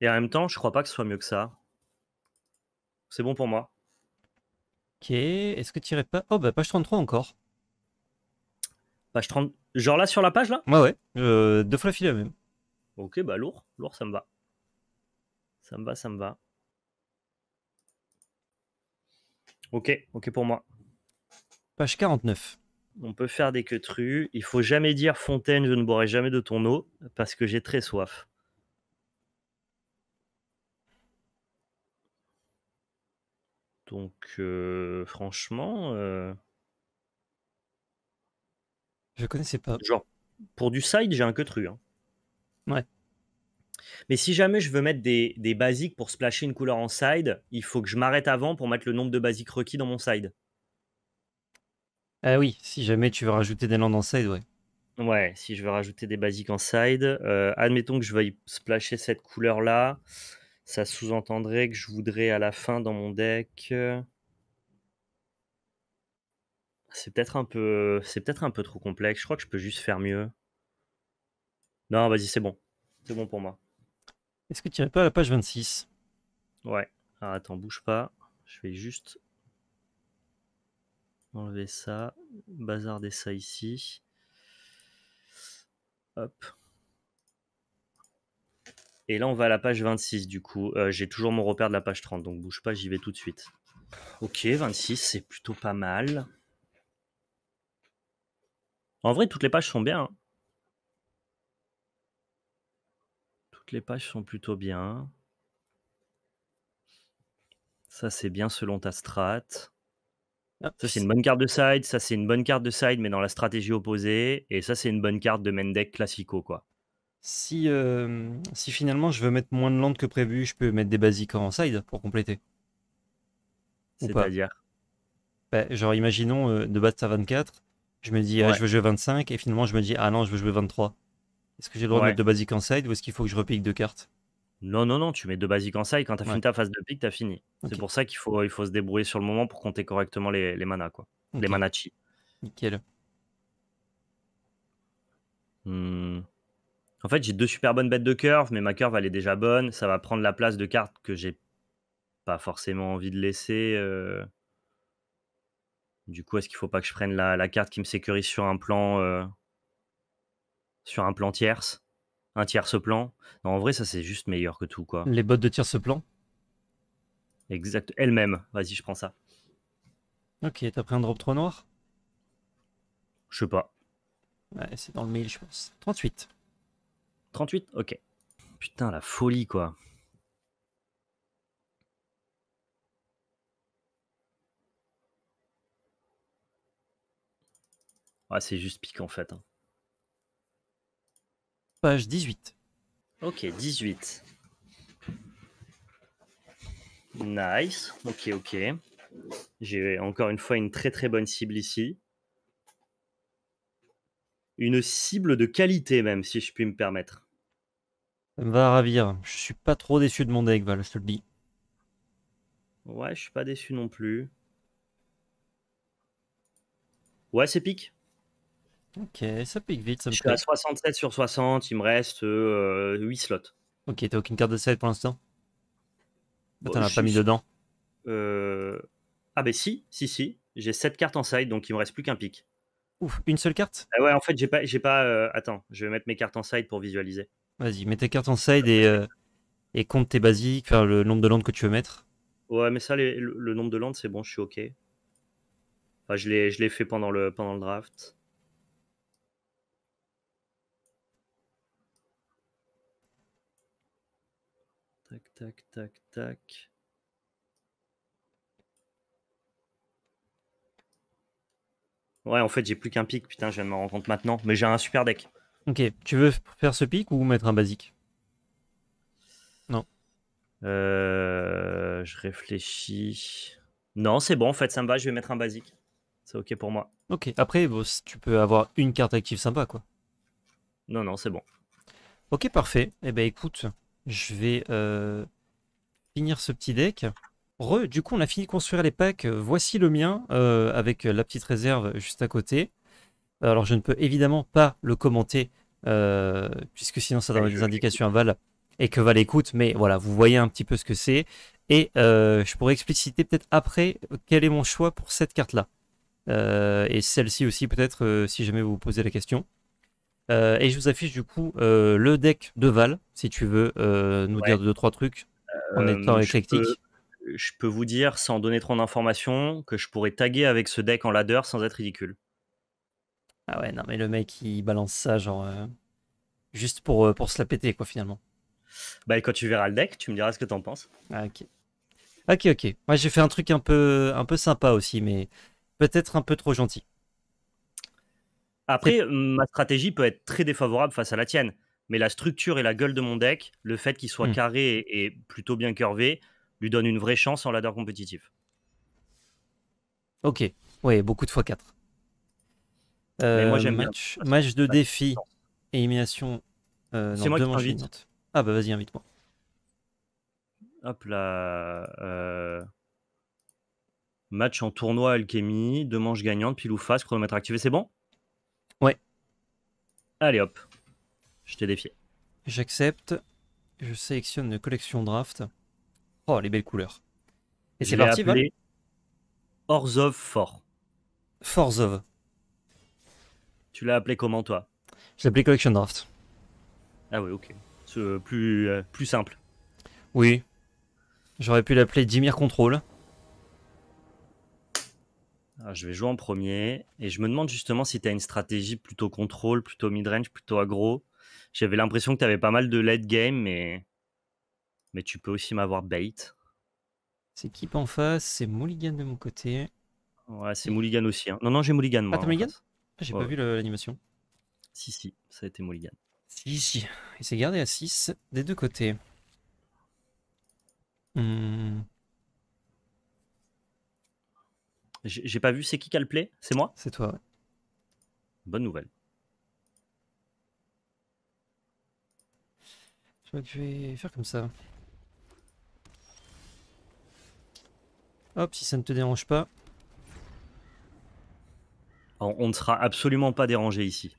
Et en même temps, je crois pas que ce soit mieux que ça. C'est bon pour moi. Ok, est-ce que tu irais pas. Oh, bah, page 33 encore. Page 30. Genre là, sur la page, là Ouais, ouais. Euh, deux fois la même. Ok, bah, lourd. Lourd, ça me va. Ça me va, ça me va. Ok, ok pour moi page 49. On peut faire des trues. Il faut jamais dire Fontaine, je ne boirai jamais de ton eau parce que j'ai très soif. Donc, euh, franchement, Je euh, je connaissais pas. Genre, pour du side, j'ai un queutru. Hein. Ouais. Mais si jamais je veux mettre des, des, basiques pour splasher une couleur en side, il faut que je m'arrête avant pour mettre le nombre de basiques requis dans mon side. Ah oui, si jamais tu veux rajouter des lands en side, ouais. Ouais, si je veux rajouter des basiques en side, euh, admettons que je veuille splasher cette couleur-là, ça sous-entendrait que je voudrais à la fin dans mon deck. Euh, c'est peut-être un peu, c'est peut-être un peu trop complexe. Je crois que je peux juste faire mieux. Non, vas-y, c'est bon, c'est bon pour moi. Est-ce que tu n'es pas à la page 26 Ouais. Alors, ah, attends, bouge pas. Je vais juste Enlever ça. Bazarder ça ici. Hop. Et là, on va à la page 26, du coup. Euh, j'ai toujours mon repère de la page 30, donc bouge pas, j'y vais tout de suite. Ok, 26, c'est plutôt pas mal. En vrai, toutes les pages sont bien. Hein. Toutes les pages sont plutôt bien. Ça, c'est bien selon ta strat. Ah, ça, c'est une bonne carte de side. Ça, c'est une bonne carte de side, mais dans la stratégie opposée. Et ça, c'est une bonne carte de main deck classico, quoi. Si, euh, si finalement je veux mettre moins de land que prévu, je peux mettre des basiques en side pour compléter. C'est-à-dire ben, Genre, imaginons euh, de battre à 24, je me dis, ah, je veux jouer 25, et finalement je me dis, ah non, je veux jouer 23. Est-ce que j'ai le droit de mettre de basiques en side ou est-ce qu'il faut que je repique deux cartes non, non, non, tu mets deux basiques en ça et Quand tu as fini ta phase de pique, tu as fini. C'est pour ça qu'il faut, il faut se débrouiller sur le moment pour compter correctement les, les manas, quoi. Les manas chi. Hmm. En fait, j'ai deux super bonnes bêtes de curve, mais ma curve, elle est déjà bonne. Ça va prendre la place de cartes que j'ai pas forcément envie de laisser. Euh. Du coup, est-ce qu'il faut pas que je prenne la, carte qui me sécurise sur un plan, euh, sur un plan tierce un ce plan. Non, en vrai, ça c'est juste meilleur que tout quoi. Les bottes de ce plan Exact, elle-même. Vas-y, je prends ça. Ok, t'as pris un drop 3 noir Je sais pas. Ouais, c'est dans le mail, je pense. 38. 38 Ok. Putain, la folie, quoi. Ah, c'est juste pique, en fait. Hein page 18. Ok, 18. Nice. Ok, ok. J'ai encore une fois une très très bonne cible ici. Une cible de qualité même, si je puis me permettre. Ça me va ravir. Je suis pas trop déçu de mon deck, Val, je te le dis. Ouais, je suis pas déçu non plus. Ouais, c'est pique. Ok, ça pique vite. Ça je suis à 67 sur 60, il me reste 8 euh, slots. Ok, t'as aucune carte de side pour l'instant bah, bah, T'en as pas mis dedans euh, Ah, bah si, si, si. J'ai 7 cartes en side, donc il me reste plus qu'un pic. Ouf, une seule carte ah Ouais, en fait, j'ai pas. J'ai pas euh, Attends, je vais mettre mes cartes en side pour visualiser. Vas-y, mets tes cartes en side et, et compte tes basiques, faire le nombre de landes que tu veux mettre. Ouais, mais ça, le, nombre de landes, c'est bon, je suis ok. Enfin, je l'ai fait pendant le, pendant le draft. Tac, tac, tac, tac. Ouais, en fait, j'ai plus qu'un pic, putain, je viens de me rendre compte maintenant. Mais j'ai un super deck. Ok, tu veux faire ce pic ou mettre un basique Non. Euh, je réfléchis. Non, c'est bon, en fait, ça me va, je vais mettre un basique. C'est ok pour moi. Ok, après, tu peux avoir une carte active sympa, quoi. Non, non, c'est bon. Ok, parfait. et eh ben écoute, je vais euh, finir ce petit deck. Re, du coup, on a fini de construire les packs. Voici le mien, euh, avec la petite réserve juste à côté. Alors, je ne peux évidemment pas le commenter, euh, puisque sinon ça donnerait des indications à Val et que Val écoute. Mais voilà, vous voyez un petit peu ce que c'est. Et je pourrais expliciter peut-être après quel est mon choix pour cette carte-là. et celle-ci aussi, peut-être, si jamais vous vous posez la question. Euh, et je vous affiche du coup euh, le deck de Val, si tu veux euh, nous dire deux, trois trucs en étant éclectique. Je peux, vous dire, sans donner trop d'informations, que je pourrais taguer avec ce deck en ladder sans être ridicule. Ah ouais, non, mais le mec, il balance ça, genre, juste pour, pour se la péter, quoi, finalement. Bah, et quand tu verras le deck, tu me diras ce que t'en penses. Ah, ok. Ok, ok. Moi, j'ai fait un truc un peu, un peu sympa aussi, mais peut-être un peu trop gentil. Après, ma stratégie peut être très défavorable face à la tienne, mais la structure et la gueule de mon deck, le fait qu'il soit hmm. carré et plutôt bien curvé, lui donne une vraie chance en ladder compétitif. Ok, ouais, beaucoup de fois 4. moi euh, j'aime match, match de défi élimination. Euh, c'est moi qui Ah bah vas-y, invite-moi. Hop là. Euh, match en tournoi alchimie, deux manches gagnantes, pile ou face, chronomètre activé. C'est bon Allez hop, je t'ai défié. J'accepte, je sélectionne collection draft. Oh, les belles couleurs. Et c'est parti, appelé of Orzov Fort. Forzov. Tu l'as appelé comment, toi Je l'ai appelé Collection Draft. Ah oui, ok. Euh, plus, euh, plus simple. Oui. J'aurais pu l'appeler Dimir Control. Ah, je vais jouer en premier et je me demande justement si tu as une stratégie plutôt contrôle, plutôt mid-range, plutôt aggro. J'avais l'impression que tu avais pas mal de late game, mais, mais tu peux aussi m'avoir bait. C'est qui en face C'est Mulligan de mon côté. Ouais, c'est Mulligan aussi. Hein. Non, non, j'ai Mulligan moi. Ah, t'as ah, J'ai pas vu l'animation. Si, si, ça a été Mulligan. Si, si. Il s'est gardé à 6 des deux côtés. Hum. J'ai pas vu, c'est qui qui a le play C'est moi C'est toi, ouais. Bonne nouvelle. Je vais faire comme ça. Hop, si ça ne te dérange pas. on ne sera absolument pas dérangé ici.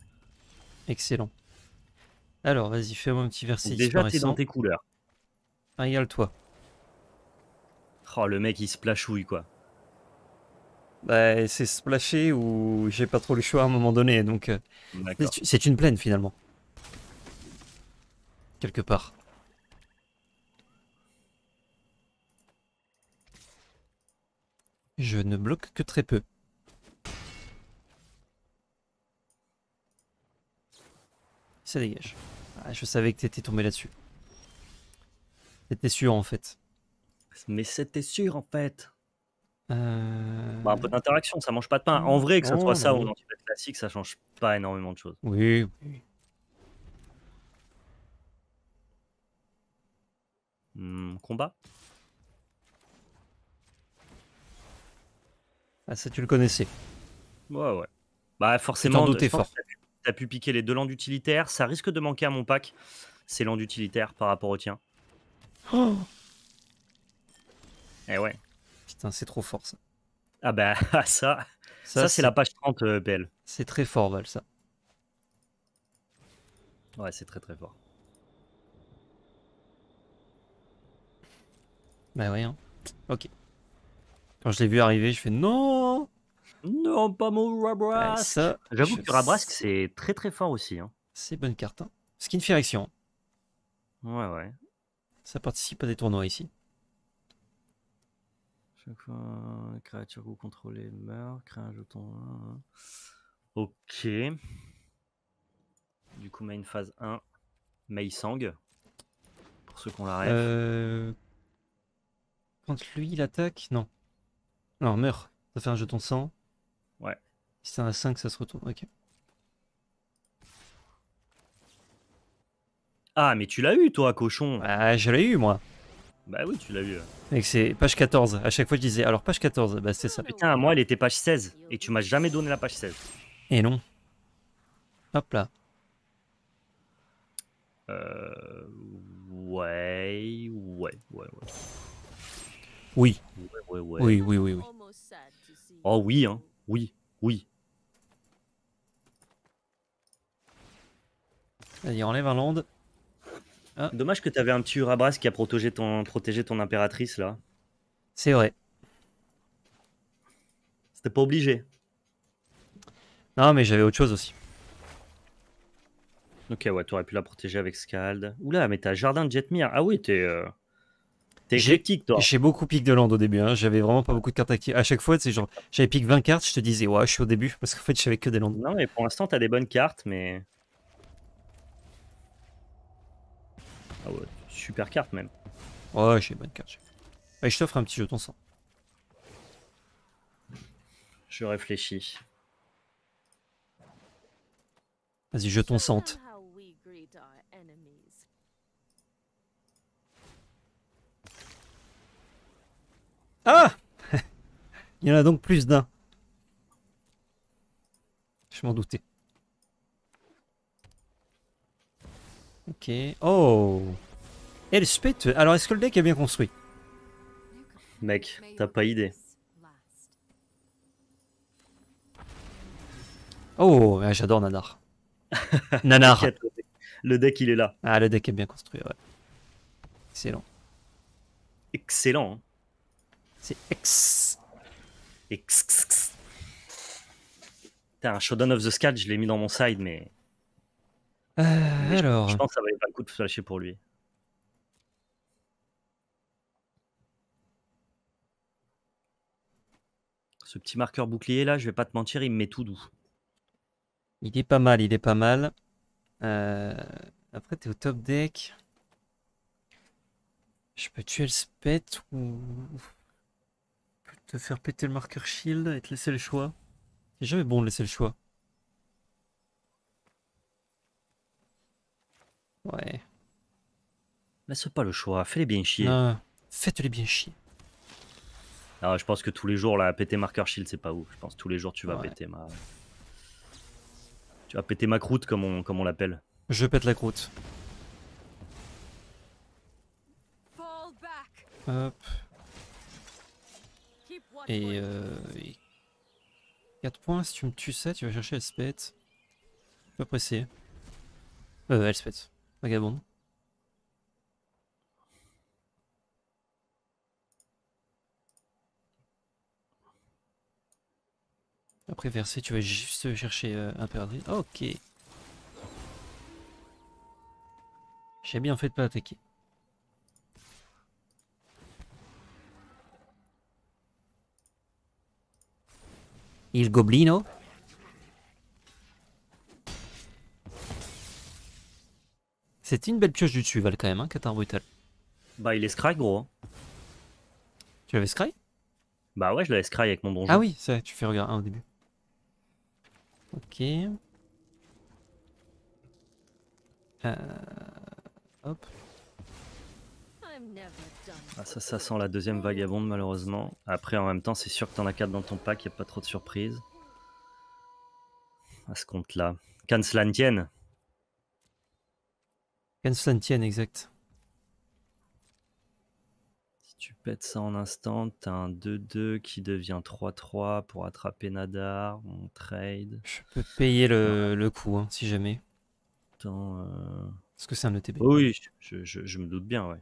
Excellent. Alors, vas-y, fais-moi un petit verset Déjà, t'es dans tes couleurs. régale ah, toi Oh, le mec, il se plachouille, quoi. Bah, c'est splashé ou j'ai pas trop le choix à un moment donné, donc euh, c'est une plaine finalement. Quelque part. Je ne bloque que très peu. Ça dégage. Ah, je savais que t'étais tombé là-dessus. C'était sûr en fait. Mais c'était sûr en fait un peu d'interaction, bah, ça mange pas de pain. En vrai, que ça soit ça ou non, oh. classique, ça change pas énormément de choses. Oui. Hmm, combat Ah, ça, tu le connaissais. Ouais, ouais. Bah, forcément, tu T'as pu, piquer les deux landes utilitaires. Ça risque de manquer à mon pack, ces landes utilitaires par rapport au tien. Oh. Eh ouais c'est trop fort ça. Ah bah <laughs> ah, ça, ça, c'est la page 30 euh, belle. C'est très fort Val ça. Ouais c'est très très fort. Bah oui hein. Ok. Quand je l'ai vu arriver je fais non Non pas mon Rabrask bah, J'avoue que Rabrask c'est très très fort aussi. Hein. C'est bonne carte. Hein. Skin direction Ouais ouais. Ça participe à des tournois ici. Chaque fois hein. créature que vous meurt, crée un jeton 1. Hein, hein. Ok. Du coup, main phase 1, Mei Sang. Pour ceux qu'on la euh... Quand lui il attaque, non. Non, meurt. Ça fait un jeton 100. Ouais. Si c'est un 5, ça se retourne. Ok. Ah, mais tu l'as eu, toi, cochon. Bah, je l'ai eu, moi. Bah oui, tu l'as vu. Et hein. c'est page 14. À chaque fois, je disais, alors page 14, bah c'est ça. Putain, moi, elle était page 16. Et tu m'as jamais donné la page 16. Et non. Hop là. Euh... Ouais, ouais, ouais, ouais. Oui. Oui, oui, oui, Oh oui, hein. Oui, oui. Vas-y enlève un land. Ah. Dommage que t'avais avais un petit Urabras qui a protégé ton, impératrice là. C'est vrai. C'était pas obligé. Non, mais j'avais autre chose aussi. Ok, ouais, t'aurais pu la protéger avec Scald. Oula, mais t'as Jardin de Jetmir. Ah oui, t'es. Euh, t'es toi. J'ai beaucoup pique de landes au début. Hein. J'avais vraiment pas beaucoup de cartes actives. À chaque fois, c'est genre, j'avais pique 20 cartes, je te disais, ouais, je suis au début. Parce qu'en fait, j'avais que des landes. Non, mais pour l'instant, t'as des bonnes cartes, mais. Ah ouais, super carte même. Ouais, j'ai une bonne carte. Et je t'offre un petit jeton sang. Je réfléchis. Vas-y, jeton sente. Ah <laughs> Il y en a donc plus d'un. Je m'en doutais. Ok. Oh Elle Alors, est-ce que le deck est bien construit Mec, t'as pas idée. Oh, j'adore Nanar. <laughs> Nanar. le deck, il est là. Ah, le deck est bien construit, ouais. Excellent. Excellent. Hein. C'est x. Ex. T'as un showdown of the Scat, je l'ai mis dans mon side, mais euh, alors. Je, pense que ça valait pas le coup de flasher pour lui. Ce petit marqueur bouclier là, je vais pas te mentir, il me met tout doux. Il est pas mal, il est pas mal. Euh... Après, t'es au top deck. Je peux tuer le spet ou. te faire péter le marqueur shield et te laisser le choix. C'est jamais bon de laisser le choix. Ouais. Laisse pas le choix, fais-les bien chier. faites-les bien chier. Alors, ah, je pense que tous les jours, là, péter marqueur shield, c'est pas ouf. Je pense tous les jours, tu vas péter ma. Tu vas péter ma croûte, comme on, comme on l'appelle. Je pète la croûte. Hop. Et, euh, 4 points, si tu me tues ça, tu vas chercher Elspeth. Pas pressé. Euh, Elspeth. Vagabond. Après verser, tu vas juste chercher euh, un Impératrice. Ok. J'ai bien fait de pas attaquer. Il Goblino C'était une belle pioche du dessus, Val, quand même, hein, Catar Brutal. Bah, il est Scry, gros. Hein. Tu l'avais Scry Bah ouais, je l'avais Scry avec mon donjon. Ah oui, tu fais regarder un ah, au début. Ok. Euh... Hop. Ah, ça, ça sent la deuxième vagabonde, malheureusement. Après, en même temps, c'est sûr que t'en as 4 dans ton pack, y a pas trop de surprises. À ce compte-là. Qu'en tienne exact. Si tu pètes ça en instant, t'as un 2-2 qui devient 3-3 pour attraper Nadar, mon trade. Je peux payer le, ah. le coup, hein, si jamais. Attends, est euh, que c'est un ETB. oui, je, me doute bien, ouais.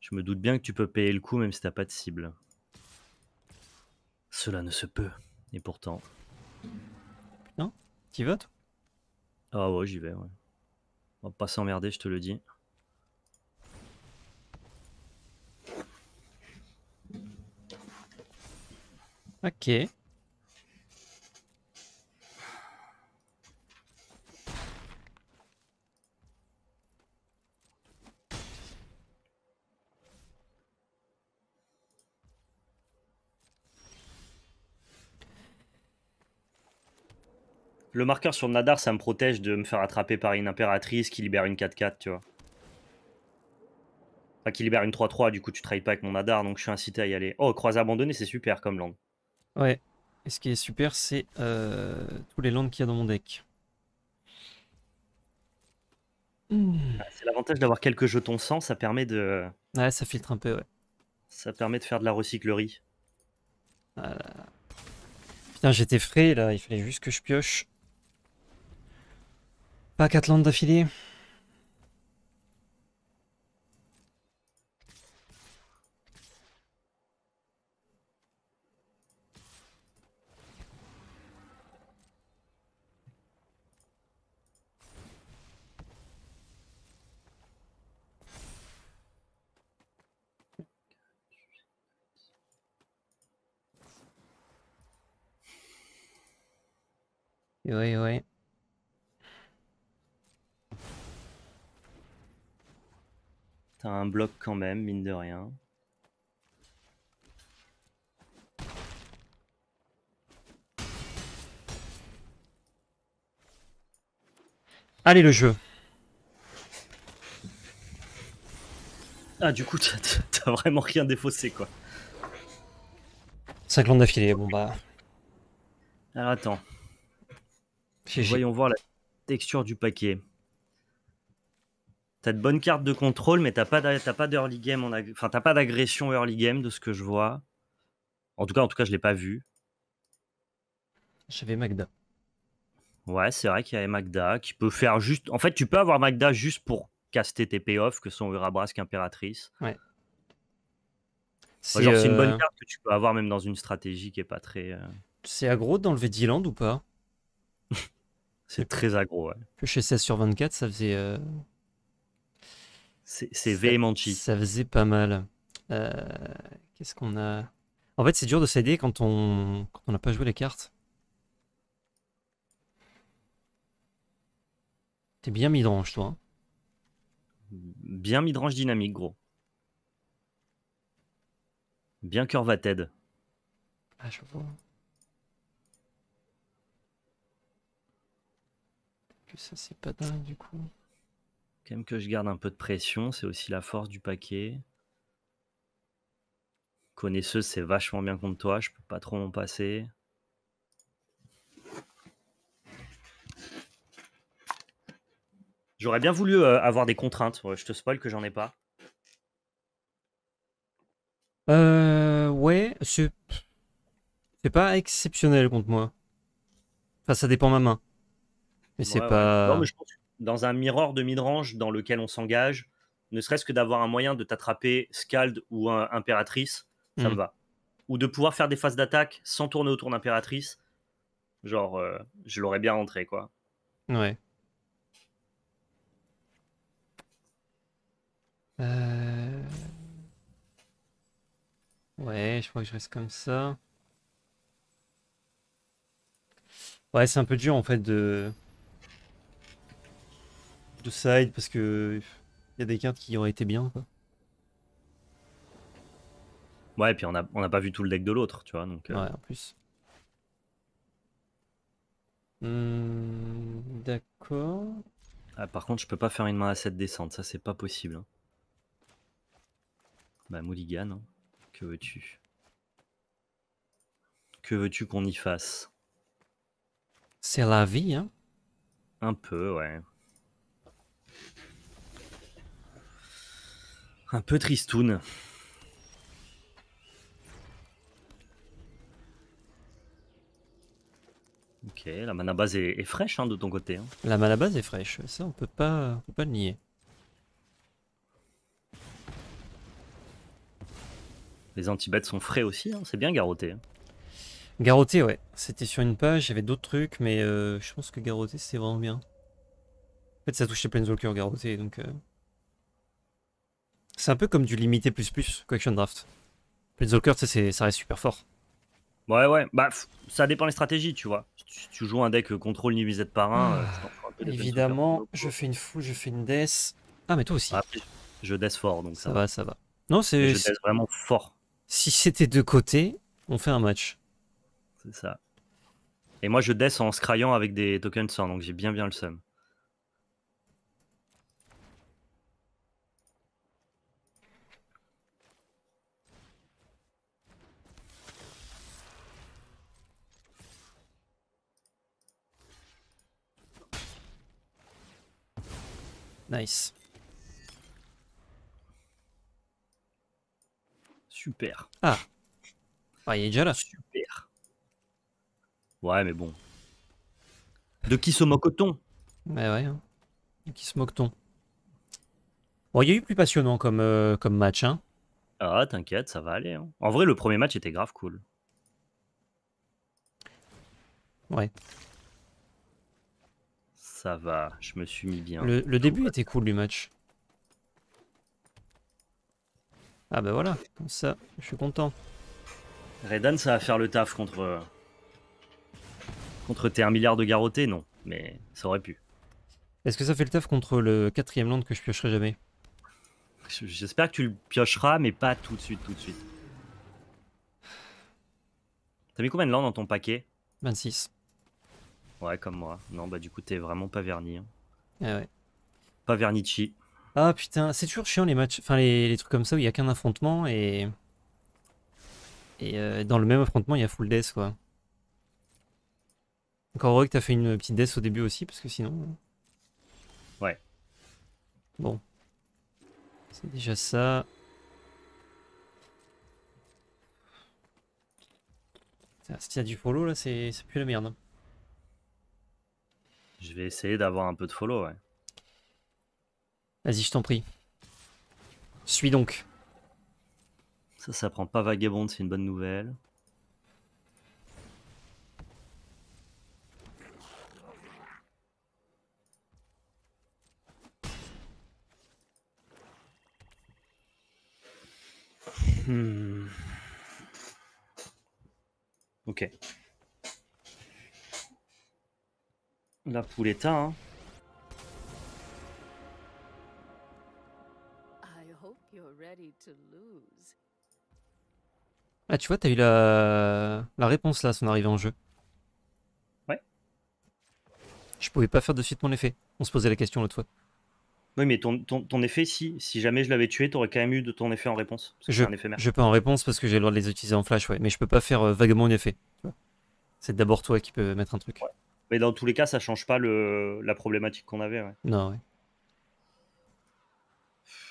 Je me doute bien que tu peux payer le coup même si t'as pas de cible. Cela ne se peut. Et pourtant. Non Tu votes Ah ouais, j'y vais, ouais. On va pas s'emmerder, je te le dis. Ok. Le marqueur sur Nadar, ça me protège de me faire attraper par une impératrice qui libère une 4-4, tu vois. Enfin, qui libère une 3-3, du coup, tu trahis pas avec mon Nadar, donc je suis incité à y aller. Oh, croise abandonnée, c'est super comme land. Ouais. Et ce qui est super, c'est euh, tous les lands qu'il y a dans mon deck. Hmm. Ah, c'est l'avantage d'avoir quelques jetons sans, ça permet de. Ouais, ça filtre un peu, ouais. Ça permet de faire de la recyclerie. Putain, j'étais frais là, il fallait juste que je pioche. Pas 4 landes d'affilée Oui, oui. un bloc quand même, mine de rien. Allez le jeu Ah du coup <laughs> t'as vraiment rien défaussé quoi. 59 filets d'affilée, bon bah... Alors attends. Voyons voir la texture du paquet. T'as de bonnes cartes de contrôle, mais t'as pas t'as pas d'early game, enfin pas d'agression early game de ce que je vois. En tout cas, en tout cas, je l'ai pas vu. J'avais Magda. Ouais, c'est vrai qu'il y avait Magda qui peut faire juste. En fait, tu peux avoir Magda juste pour caster tes payoffs que sont Urabrasque, Impératrice. Ouais. C'est une bonne euh, carte que tu peux avoir même dans une stratégie qui est pas très. Euh, c'est aggro d'enlever Dylan ou pas <laughs> C'est très aggro, ouais. chez 16 sur 24, ça faisait. Euh, c'est si Ça faisait pas mal. Euh, qu'est-ce qu'on a En fait, c'est dur de s'aider quand on n'a pas joué les cartes. T'es bien midrange, toi. Hein. bien midrange dynamique, gros. Bien curve-a-ted. Ah, je vois. Que ça, c'est pas dingue, du coup quand même que je garde un peu de pression, c'est aussi la force du paquet. Connaisseuse, c'est vachement bien contre toi, je peux pas trop m'en passer. J'aurais bien voulu euh, avoir des contraintes, je te spoil que j'en ai pas. Euh, ouais, c'est pas exceptionnel contre moi. Enfin, ça dépend de ma main. Mais c'est pas dans un miroir de midrange dans lequel on s'engage, ne serait-ce que d'avoir un moyen de t'attraper Scald ou Impératrice, ça me mm. va. Ou de pouvoir faire des phases d'attaque sans tourner autour d'Impératrice, genre, euh, je l'aurais bien rentré, quoi. Ouais. Euh, ouais, je crois que je reste comme ça. Ouais, c'est un peu dur en fait de, side parce que il y a des cartes qui auraient été bien. Ouais, et puis on a on a pas vu tout le deck de l'autre, tu vois. Donc, euh. Ouais, en plus. Hmm, d'accord. Ah, par contre, je peux pas faire une main à cette descente, ça c'est pas possible. Hein. Bah, Mulligan, hein. que veux-tu Que veux-tu qu'on y fasse C'est la vie, hein Un peu, ouais. Un peu tristoun. Ok, la mana base est, fraîche hein, de ton côté. Hein. La mana base est fraîche, ça on peut pas, peut pas le nier. Les antibêtes sont frais aussi, hein, c'est bien garrotté. Garrotté, ouais. C'était sur une page, avait d'autres trucs, mais euh, je pense que garrotté, c'est vraiment bien. En fait, ça touchait de garrotté, donc... Euh, c'est un peu comme du limité plus plus collection draft. Planeswalker, ça reste super fort. Ouais, ouais. Bah, ça dépend des stratégies, tu vois. tu, joues un deck contrôle ni de par un, euh, Évidemment, je fais une foule, je fais une death. Ah, mais toi aussi. Bah, je death fort, donc ça, va, ça va. Non, c'est. Je death vraiment fort. Si c'était de côté, on fait un match. C'est ça. Et moi, je death en scryant avec des tokens sur, donc j'ai bien, bien le seum. Nice. Super. Ah. Ah, il est déjà là. Super. Ouais, mais bon. De qui se moque-t-on Ouais, ouais. Hein. De qui se moque-t-on Bon, il y a eu plus passionnant comme, euh, comme match, hein Ah, t'inquiète, ça va aller. Hein. En vrai, le premier match était grave cool. Ouais ça va. Je me suis mis bien. Le, début était cool du match. Ah bah voilà, ça, je suis content. Redan, ça va faire le taf contre... Contre tes 1 milliard de garottés, non. Mais ça aurait pu. Est-ce que ça fait le taf contre le quatrième land que je piocherai jamais J'espère que tu le piocheras, mais pas tout de suite, tout de suite. T'as mis combien de land dans ton paquet 26. Ouais, comme moi. Non, bah du coup, t'es vraiment pas vernis. Hein. Ah ouais. Pas vernici. Ah putain, c'est toujours chiant les matchs, enfin les, trucs comme ça où il y a qu'un affrontement et. Et euh, dans le même affrontement, il y a full death quoi. Encore heureux que t'as fait une petite death au début aussi, parce que sinon. Hein. Ouais. Bon. C'est déjà ça. Si t'as du follow là, c'est plus la merde. Hein. Je vais essayer d'avoir un peu de follow, Vas-y, je t'en prie. Suis donc. Ça, ça prend pas vagabond, c'est une bonne nouvelle. Hmm. Ok. La est hein. Ah, tu vois, t'as eu la... réponse là, son arrivée en jeu. Ouais. Je pouvais pas faire de suite mon effet. On se posait la question l'autre fois. Oui, mais ton, effet, si, jamais je l'avais tué, t'aurais quand même eu de ton effet en réponse. je, un effet je peux en réponse parce que j'ai le droit de les utiliser en flash, ouais. Mais je peux pas faire euh, vaguement un effet. C'est d'abord toi qui peux mettre un truc. Mais dans tous les cas, ça change pas le, la problématique qu'on avait. Non, ouais.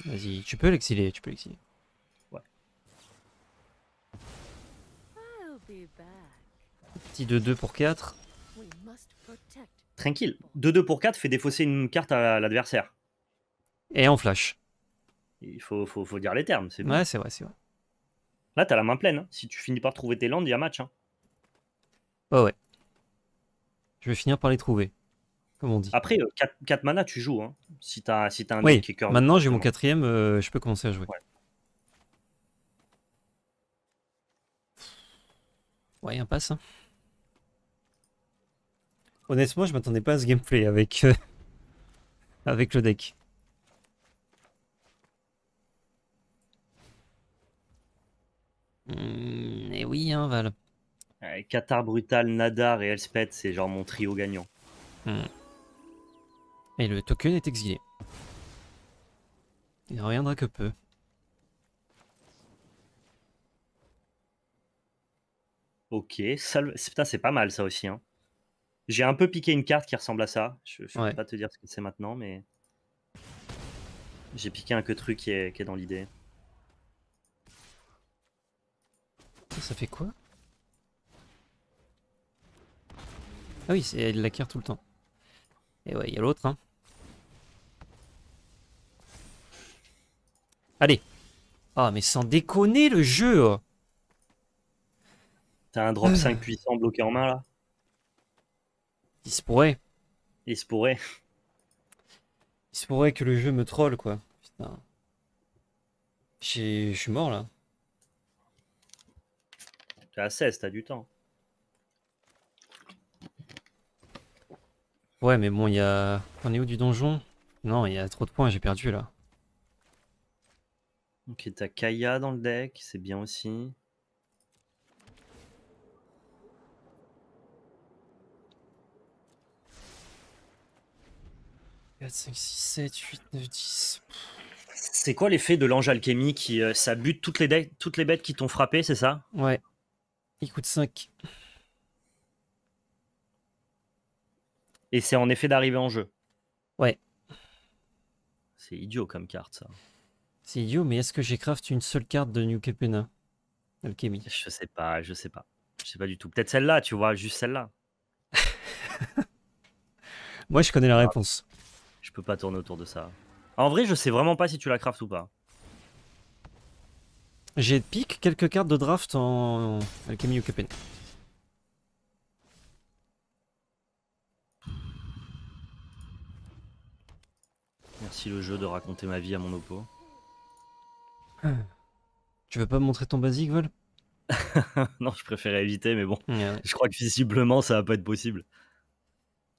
Vas-y, tu peux l'exiler, tu peux l'exiler. Ouais. Petit 2-2 pour 4. Tranquille. 2-2 pour 4 fait défausser une carte à l'adversaire. Et en flash. Il faut, faut, dire les termes. c'est Ouais, c'est vrai, c'est vrai. Là, t'as la main pleine. Hein. Si tu finis par trouver tes landes, il y a match. Hein. ouais je vais finir par les trouver. Comme on dit. Après, 4, euh, manas, mana, tu joues. Hein. si tu as, si un oui, qui Maintenant, j'ai mon quatrième, euh, je peux commencer à jouer. Ouais. Ouais, passe. Hein. Honnêtement, je m'attendais pas à ce gameplay avec, euh, <laughs> avec le deck. Hmm, et eh oui, hein, Val. Qatar Brutal, Nadar et Elspeth, c'est genre mon trio gagnant. Hmm. Et le token est exilé. Il ne reviendra que peu. Ok, Salve... c'est pas mal ça aussi. Hein. J'ai un peu piqué une carte qui ressemble à ça. Je ne pas te dire ce que c'est maintenant, mais. J'ai piqué un que truc qui est dans l'idée. Ça fait quoi Ah oui, il l'acquiert tout le temps. Et ouais, il y a l'autre. Hein. Allez. Ah, mais sans déconner le jeu oh. T'as un drop 5 puissant bloqué en main là Il se pourrait. Il se pourrait. Il se pourrait que le jeu me troll quoi. Putain. Je suis mort là. T'as 16, t'as du temps. Ouais, Mais bon, il y a on est où du donjon? Non, il y a trop de points. J'ai perdu là. Ok, t'as Kaya dans le deck, c'est bien aussi. 4, 5, 6, 7, 8, 9, 10. C'est quoi l'effet de l'ange alchémie qui euh, ça bute toutes les toutes les bêtes qui t'ont frappé? C'est ça? Ouais, il coûte 5. Et c'est en effet d'arriver en jeu. Ouais. C'est idiot comme carte, ça. C'est idiot, mais est-ce que j'ai craft une seule carte de New Capena Alchemy Je sais pas, je sais pas. Je sais pas du tout. Peut-être celle-là, tu vois, juste celle-là. <laughs> Moi, je connais la ah. réponse. Je peux pas tourner autour de ça. En vrai, je sais vraiment pas si tu la craftes ou pas. J'ai pique quelques cartes de draft en Alchemy New Capena. Merci le jeu de raconter ma vie à mon opo. Ah. Tu veux pas me montrer ton basique, Vol <laughs> Non, je préférais éviter, mais bon, je crois que visiblement ça va pas être possible.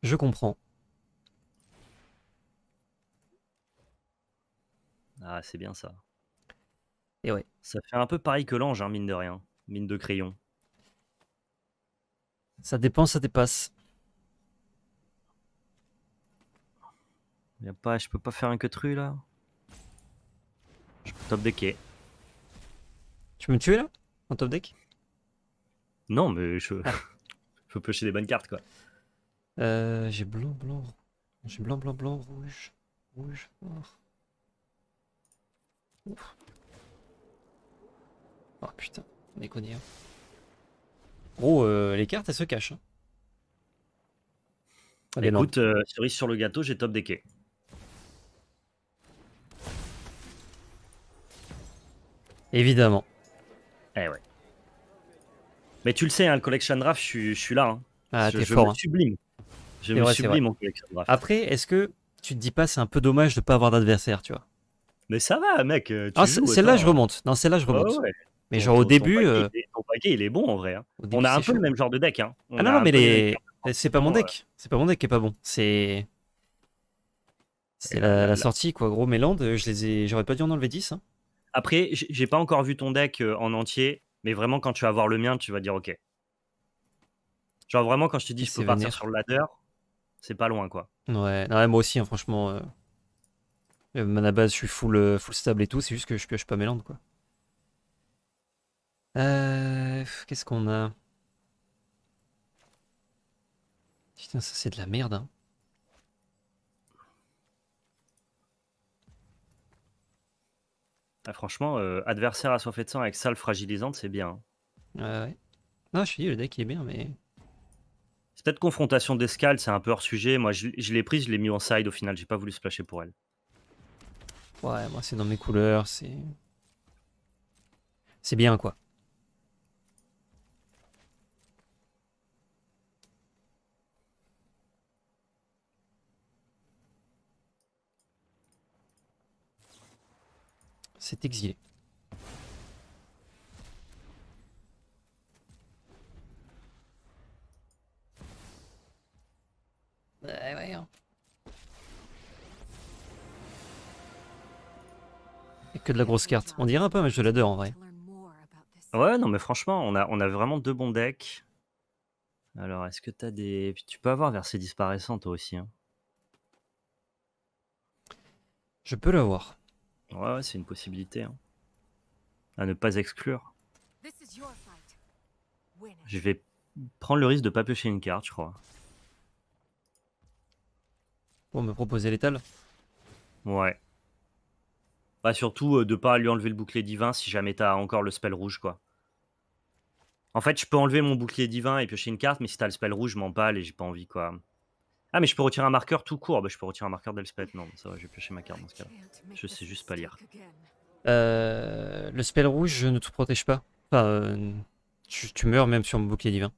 Je comprends. Ah, c'est bien ça. Et ouais. Ça fait un peu pareil que l'ange, hein, mine de rien. Mine de crayon. Ça dépend, ça dépasse. Y pas, je peux pas faire un cutru là. Je peux top decker. Tu peux me tuer là En top deck Non, mais je. Ah. <laughs> peux pêcher des bonnes cartes quoi. Euh, j'ai blanc, blanc. J'ai blanc, blanc, blanc, rouge. Rouge, Oh putain, on est Oh les cartes elles se cachent. Hein. Écoute, euh, cerise sur le gâteau, j'ai top quais Évidemment. Eh mais tu le sais, hein, le collection draft, je, suis là. Hein. Ah, je, t'es Me hein. sublime. Je me sublime en collection draft. Après, est-ce que tu te dis pas c'est un peu dommage de pas avoir d'adversaire, tu vois Mais ça va, mec. Euh, ah, celle-là, je remonte. Non, celle-là, je remonte. Mais genre au début. Euh, il est bon en vrai. Hein. on a un peu le même genre de deck. Hein. ah non, non mais les... c'est pas mon deck. C'est pas mon deck qui est pas bon. C'est. C'est la, sortie, quoi. Gros, mes landes, euh, je les ai... j'aurais pas dû en enlever 10. Après, j'ai pas encore vu ton deck euh, en entier, mais vraiment, quand tu vas voir le mien, tu vas dire OK. Genre, vraiment, quand je te dis je peux partir sur le ladder, c'est pas loin, quoi. Ouais, moi aussi, hein, franchement. Euh... euh base, je suis full, euh, full stable et tout, c'est juste que je pioche pas mes landes, quoi. Qu'est-ce qu'on a Putain, ça c'est de la merde, hein. Ah, franchement, euh, adversaire à soif de sang avec salle fragilisante, c'est bien. Hein. Ouais, ouais. Non, je suis dit, le deck il est bien, mais. C'est peut-être confrontation d'escale, c'est un peu hors sujet. Moi, je, je l'ai prise, je l'ai mis en side au final, j'ai pas voulu splasher pour elle. Ouais, moi, c'est dans mes couleurs, c'est. C'est bien, quoi. C'est exilé. Bah, Et que de la grosse carte. On dirait un peu mais je l'adore en vrai. Ouais, non, mais franchement, on a, on a vraiment deux bons decks. Alors, est-ce que tu as des. Tu peux avoir versé disparaissant toi aussi. Hein. Je peux l'avoir. Ouais, c'est une possibilité. Hein. À ne pas exclure. Je vais prendre le risque de pas piocher une carte, je crois. Pour me proposer l'étal Ouais. Bah surtout de euh, de pas lui enlever le bouclier divin si jamais t'as encore le spell rouge, quoi. En fait, je peux enlever mon bouclier divin et piocher une carte, mais si t'as le spell rouge, je m'en bats et j'ai pas envie, quoi. Ah, mais je peux retirer un marqueur tout court. Bah, je peux retirer un marqueur d'Elspeth. Non, ça va, j'ai piocher ma carte dans ce cas-là. Je sais juste pas lire. Euh, le spell rouge ne te protège pas. Enfin, euh, tu, meurs même sur mon bouclier divin.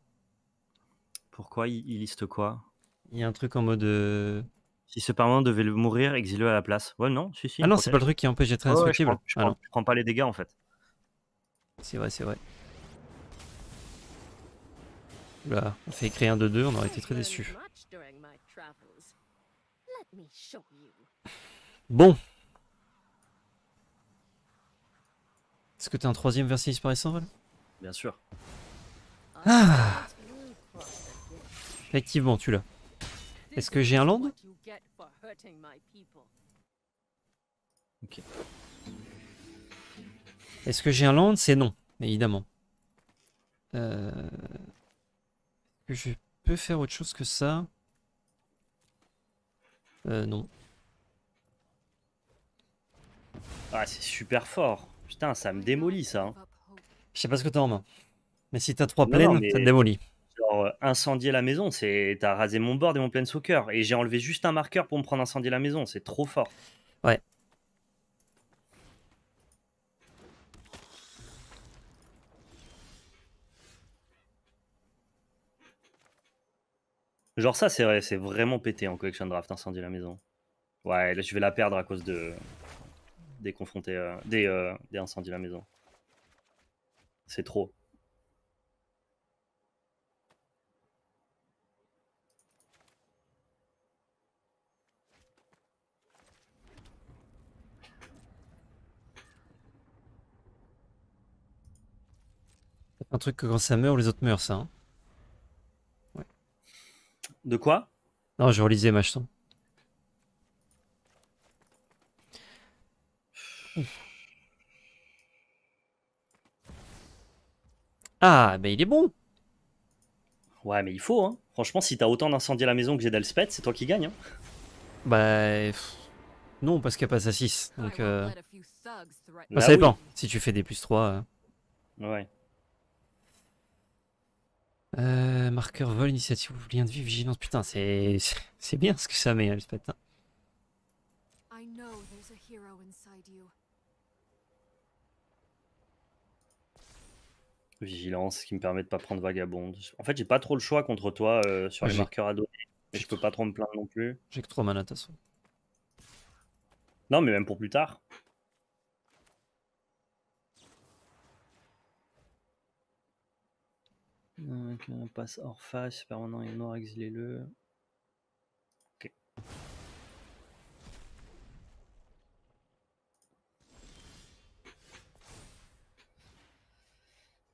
Pourquoi il, liste quoi Il y a un truc en mode. Euh, si ce parlement devait mourir, exile-le à la place. Ouais, non, si, si. Ah non, c'est pas le truc qui empêche d'être indestructible. ouais, ah je, prends, pas les dégâts en fait. C'est vrai, c'est vrai. Là, on fait écrire un de deux, on aurait été très déçus. Bon. Est-ce que t'as un troisième verset disparaissant, Val Bien sûr. Ah. Effectivement, tu l'as. Est-ce que j'ai un land Ok. Est-ce que j'ai un land C'est non, évidemment. Euh, je peux faire autre chose que ça. Euh, non. Ah, c'est super fort. Putain, ça me démolit, ça. Hein. Je sais pas ce que t'as en main. Mais si t'as trois plaines, ça démolit. Genre, euh, incendier la maison, c'est t'as rasé mon board et mon soccer Et j'ai enlevé juste un marqueur pour me prendre incendier la maison. C'est trop fort. Ouais. Genre ça, c'est vrai, c'est vraiment pété en collection draft, incendie à la maison. Ouais, là, je vais la perdre à cause de des confrontés, euh, des, euh, des incendies à la maison. C'est trop. Un truc que quand ça meurt, les autres meurent, ça. Hein. De quoi Non, je relisais ma chanson. Ah, mais il est bon Ouais, mais il faut, hein. Franchement, si t'as autant d'incendies à la maison que j'ai d'alspet, c'est toi qui gagne, hein. Bah... non, parce qu'elle passe à 6, donc... Euh. Bah, bah ça dépend, si tu fais des plus 3... Euh. Ouais. Euh, marqueur vol, initiative, lien de vie, vigilance. Putain, c'est bien ce que ça met, hein, ce Vigilance, qui me permet de pas prendre vagabonde. En fait, j'ai pas trop le choix contre toi euh, sur ah, les marqueurs à donner, mais je peux pas trop me plaindre non plus. J'ai que 3 mana, Non, mais même pour plus tard. Donc, on passe hors face, permanent et noir, exilez-le. Ok.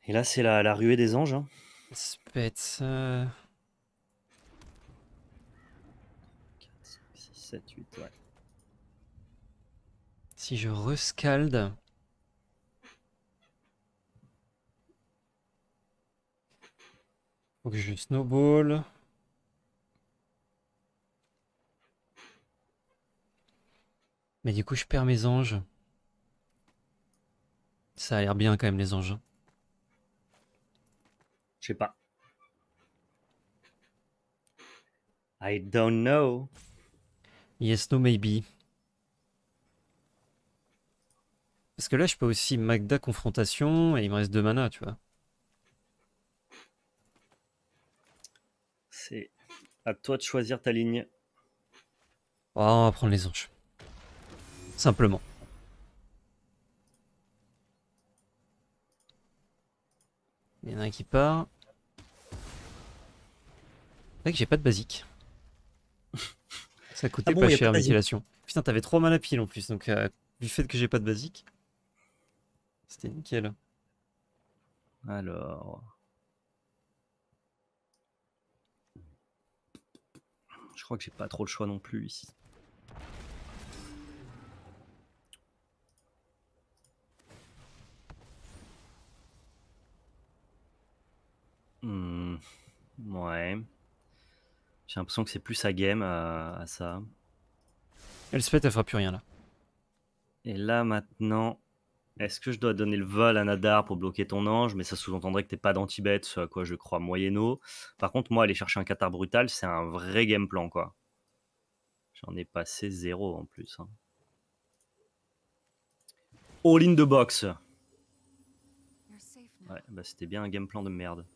Et là, c'est la, la, ruée des anges. Hein. Spets. Euh... 4, 5, 6, 7, 8, ouais. Si je rescalde. Faut que je snowball. Mais du coup, je perds mes anges. Ça a l'air bien quand même, les anges. Je sais pas. I don't know. Yes, no, maybe. Parce que là, je peux aussi Magda confrontation et il me reste deux mana, tu vois. C'est à toi de choisir ta ligne. Ah, on va prendre les anges. Simplement. Il y en a un qui part. C'est vrai que j'ai pas de basique. Ça coûtait ah pas cher, Putain, t'avais trois mal à pile en plus, donc euh, du fait que j'ai pas de basique, c'était nickel. Alors. je crois que j'ai pas trop le choix non plus ici. Hmm. Ouais. J'ai l'impression que c'est plus sa game euh, à, ça. Elle se fait, elle fera plus rien là. Et là maintenant, est-ce que je dois donner le vol à Nadar pour bloquer ton ange Mais ça sous-entendrait que t'es pas d'anti-bet, ce à quoi je crois moyenno. Par contre, moi, aller chercher un Qatar brutal, c'est un vrai game plan, quoi. J'en ai passé zéro en plus. Hein. All in the box. Ouais, bah c'était bien un game plan de merde.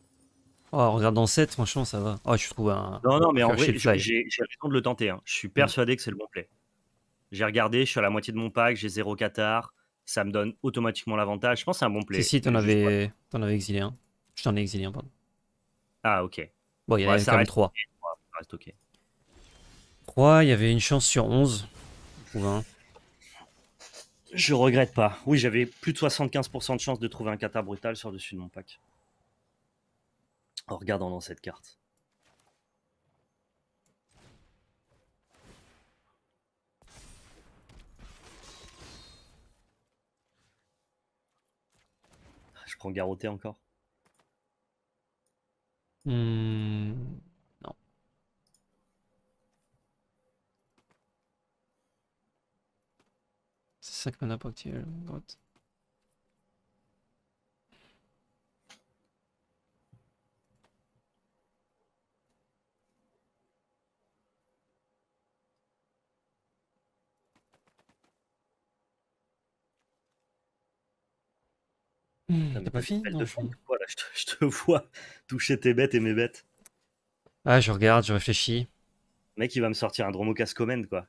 Oh, regarde dans 7, franchement, ça va. Oh, je trouve un. Non, non, mais en vrai, j'ai raison de le tenter. Hein. Je suis persuadé que c'est le bon play. J'ai regardé, je suis à la moitié de mon pack, j'ai zéro Qatar ça me donne automatiquement l'avantage. Je pense que c'est un bon play. Si, si, t'en avais, en avais exilé un. Je t'en ai exilé un, pardon. Ah, ok. Bon, il y en avait quand même 3. ok. 3, il y avait une chance sur 11 ou 20. Je regrette pas. Oui, j'avais plus de 75% de chance de trouver un kata brutal sur le dessus de mon pack. En regardant dans cette carte. prends encore hmm, Non. C'est ça que mon n'a pas Mmh. T'as pas, fini je, te, vois <laughs> toucher tes bêtes et mes bêtes. Ah, je regarde, je réfléchis. mec, il va me sortir un Dromocas Command, quoi.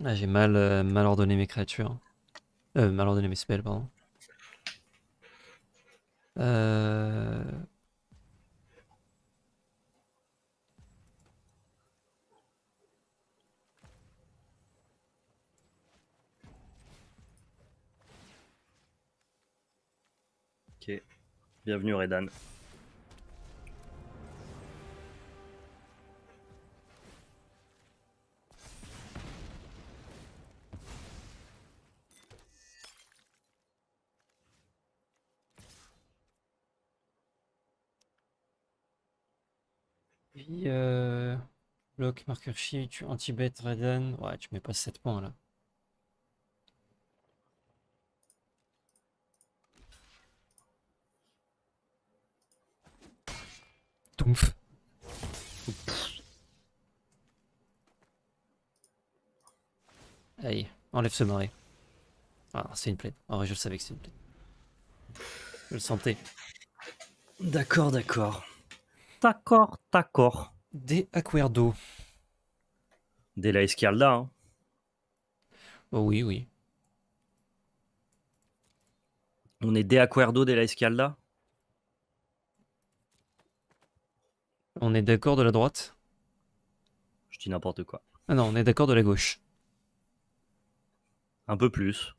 Là, ah, j'ai mal, euh, mal ordonné mes créatures. Euh, mal ordonné mes spells, pardon. Euh... Bienvenue Redan. Puis, euh, bloc, marqueur tu anti bête Redan. Ouais, tu mets pas 7 points là. Toumf. Aïe, enlève ce marais. Ah, c'est une plaie. En ah vrai, je le savais que c'est une plaie. Je le sentais. D'accord, d'accord. D'accord, d'accord. Des Acuerdo. Des La Escalda, Hein. Oh oui, oui. On est des Acuerdo, des La Escalda On est d'accord de la droite Je dis n'importe quoi. Ah non, on est d'accord de la gauche. Un peu plus.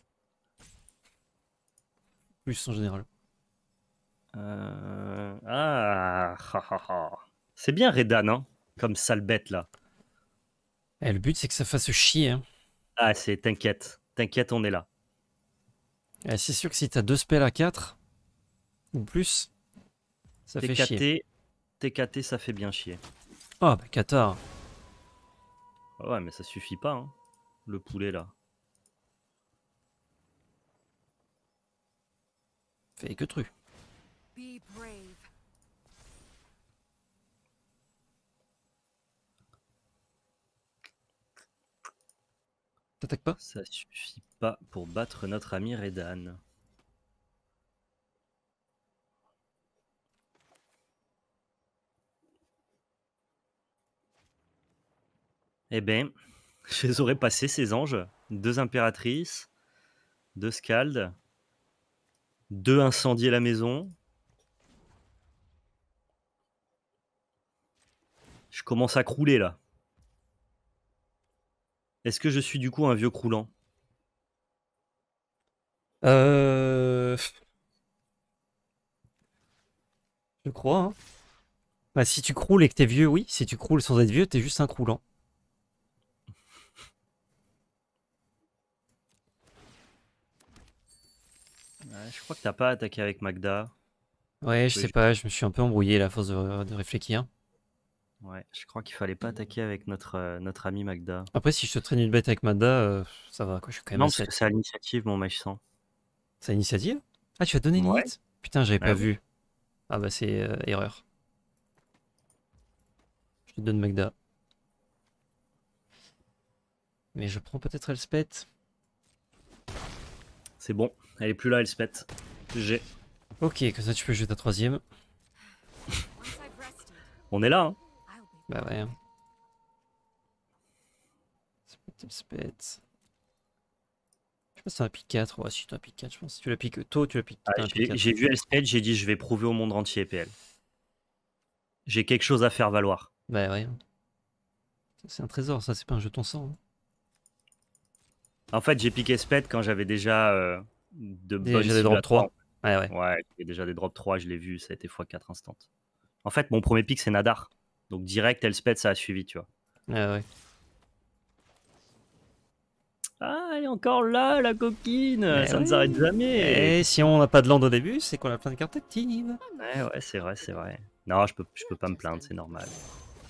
Plus en général. Euh, ah, C'est bien Redan, hein Comme sale bête, là. Et eh, le but, c'est que ça fasse chier. Hein. Ah, c'est... T'inquiète. T'inquiète, on est là. Eh, c'est sûr que si t'as deux spells à 4, ou plus, ça fait chier. TKT, ça fait bien chier. Oh, bah, Qatar. Ah ouais, mais ça suffit pas, hein, le poulet là. Fait que tru. T'attaques pas Ça suffit pas pour battre notre ami Redan. Eh bien, <laughs> je les aurais passés, ces anges. Deux impératrices, deux scaldes. deux à la maison. Je commence à crouler là. Est-ce que je suis du coup un vieux croulant euh... Je crois. Hein. Bah, si tu croules et que t'es vieux, oui. Si tu croules sans être vieux, t'es juste un croulant. je crois que t'as pas attaqué avec Magda. Ouais, je sais pas, je me suis un peu embrouillé à force de, réfléchir. Ouais, je crois qu'il fallait pas attaquer avec notre, euh, notre ami Magda. Après, si je te traîne une bête avec Magda, euh, ça va, quoi, je Non, c'est à l'initiative, mon match 100. C'est à Ah, tu as donné une limite Putain, j'avais pas ah vu. Ah bah, c'est euh, erreur. Je te donne Magda. Mais je prends peut-être Elspeth. C'est bon. Elle est plus là, elle se J'ai. Ok, comme ça tu peux jouer ta troisième. On est là, hein Bah ouais. Hein. Spet, spet. Je pense que c'est un pique 4. Ouais, si tu un pique 4, je pense. tu l'as piqué tôt, tu l'as piqué... Ah, j'ai vu Elspeth, j'ai dit je vais prouver au monde entier, PL. J'ai quelque chose à faire valoir. Bah ouais. Hein. C'est un trésor, ça, c'est pas un jeton sang. Hein. En fait, j'ai piqué spet quand j'avais déjà euh, de déjà des drops 3. Ouais, ouais. déjà des drop 3, je l'ai vu, ça a été x4 instant. En fait, mon premier pick, c'est Nadar. Donc direct, Elspeth, ça a suivi, tu vois. Ah ouais. elle est encore là, la coquine eh Ça ne s'arrête jamais Et eh, si on n'a pas de land au début, c'est qu'on a plein de cartes actives. Ouais, ouais, c'est vrai, c'est vrai. Non, je peux, je peux pas me plaindre, c'est normal.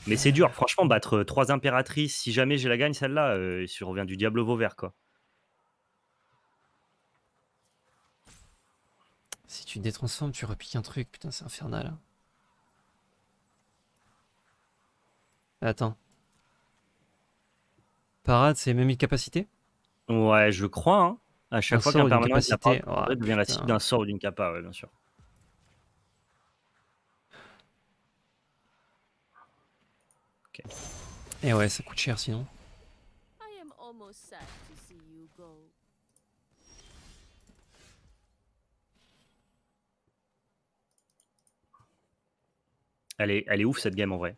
Mais c'est dur, franchement, battre 3 impératrices, si jamais j'ai la gagne, celle-là, si euh, je reviens du Diablo Vauvert, quoi. Si tu détransformes, tu repiques un truc. Putain, c'est infernal. Attends. Parade, c'est même une capacité Ouais, je crois. Hein. À chaque fois qu'un permanent est oh, devient la cible d'un sort ou d'une capa, ouais, bien sûr. Et eh ouais, ça coûte cher sinon. Elle est, ouf cette game en vrai.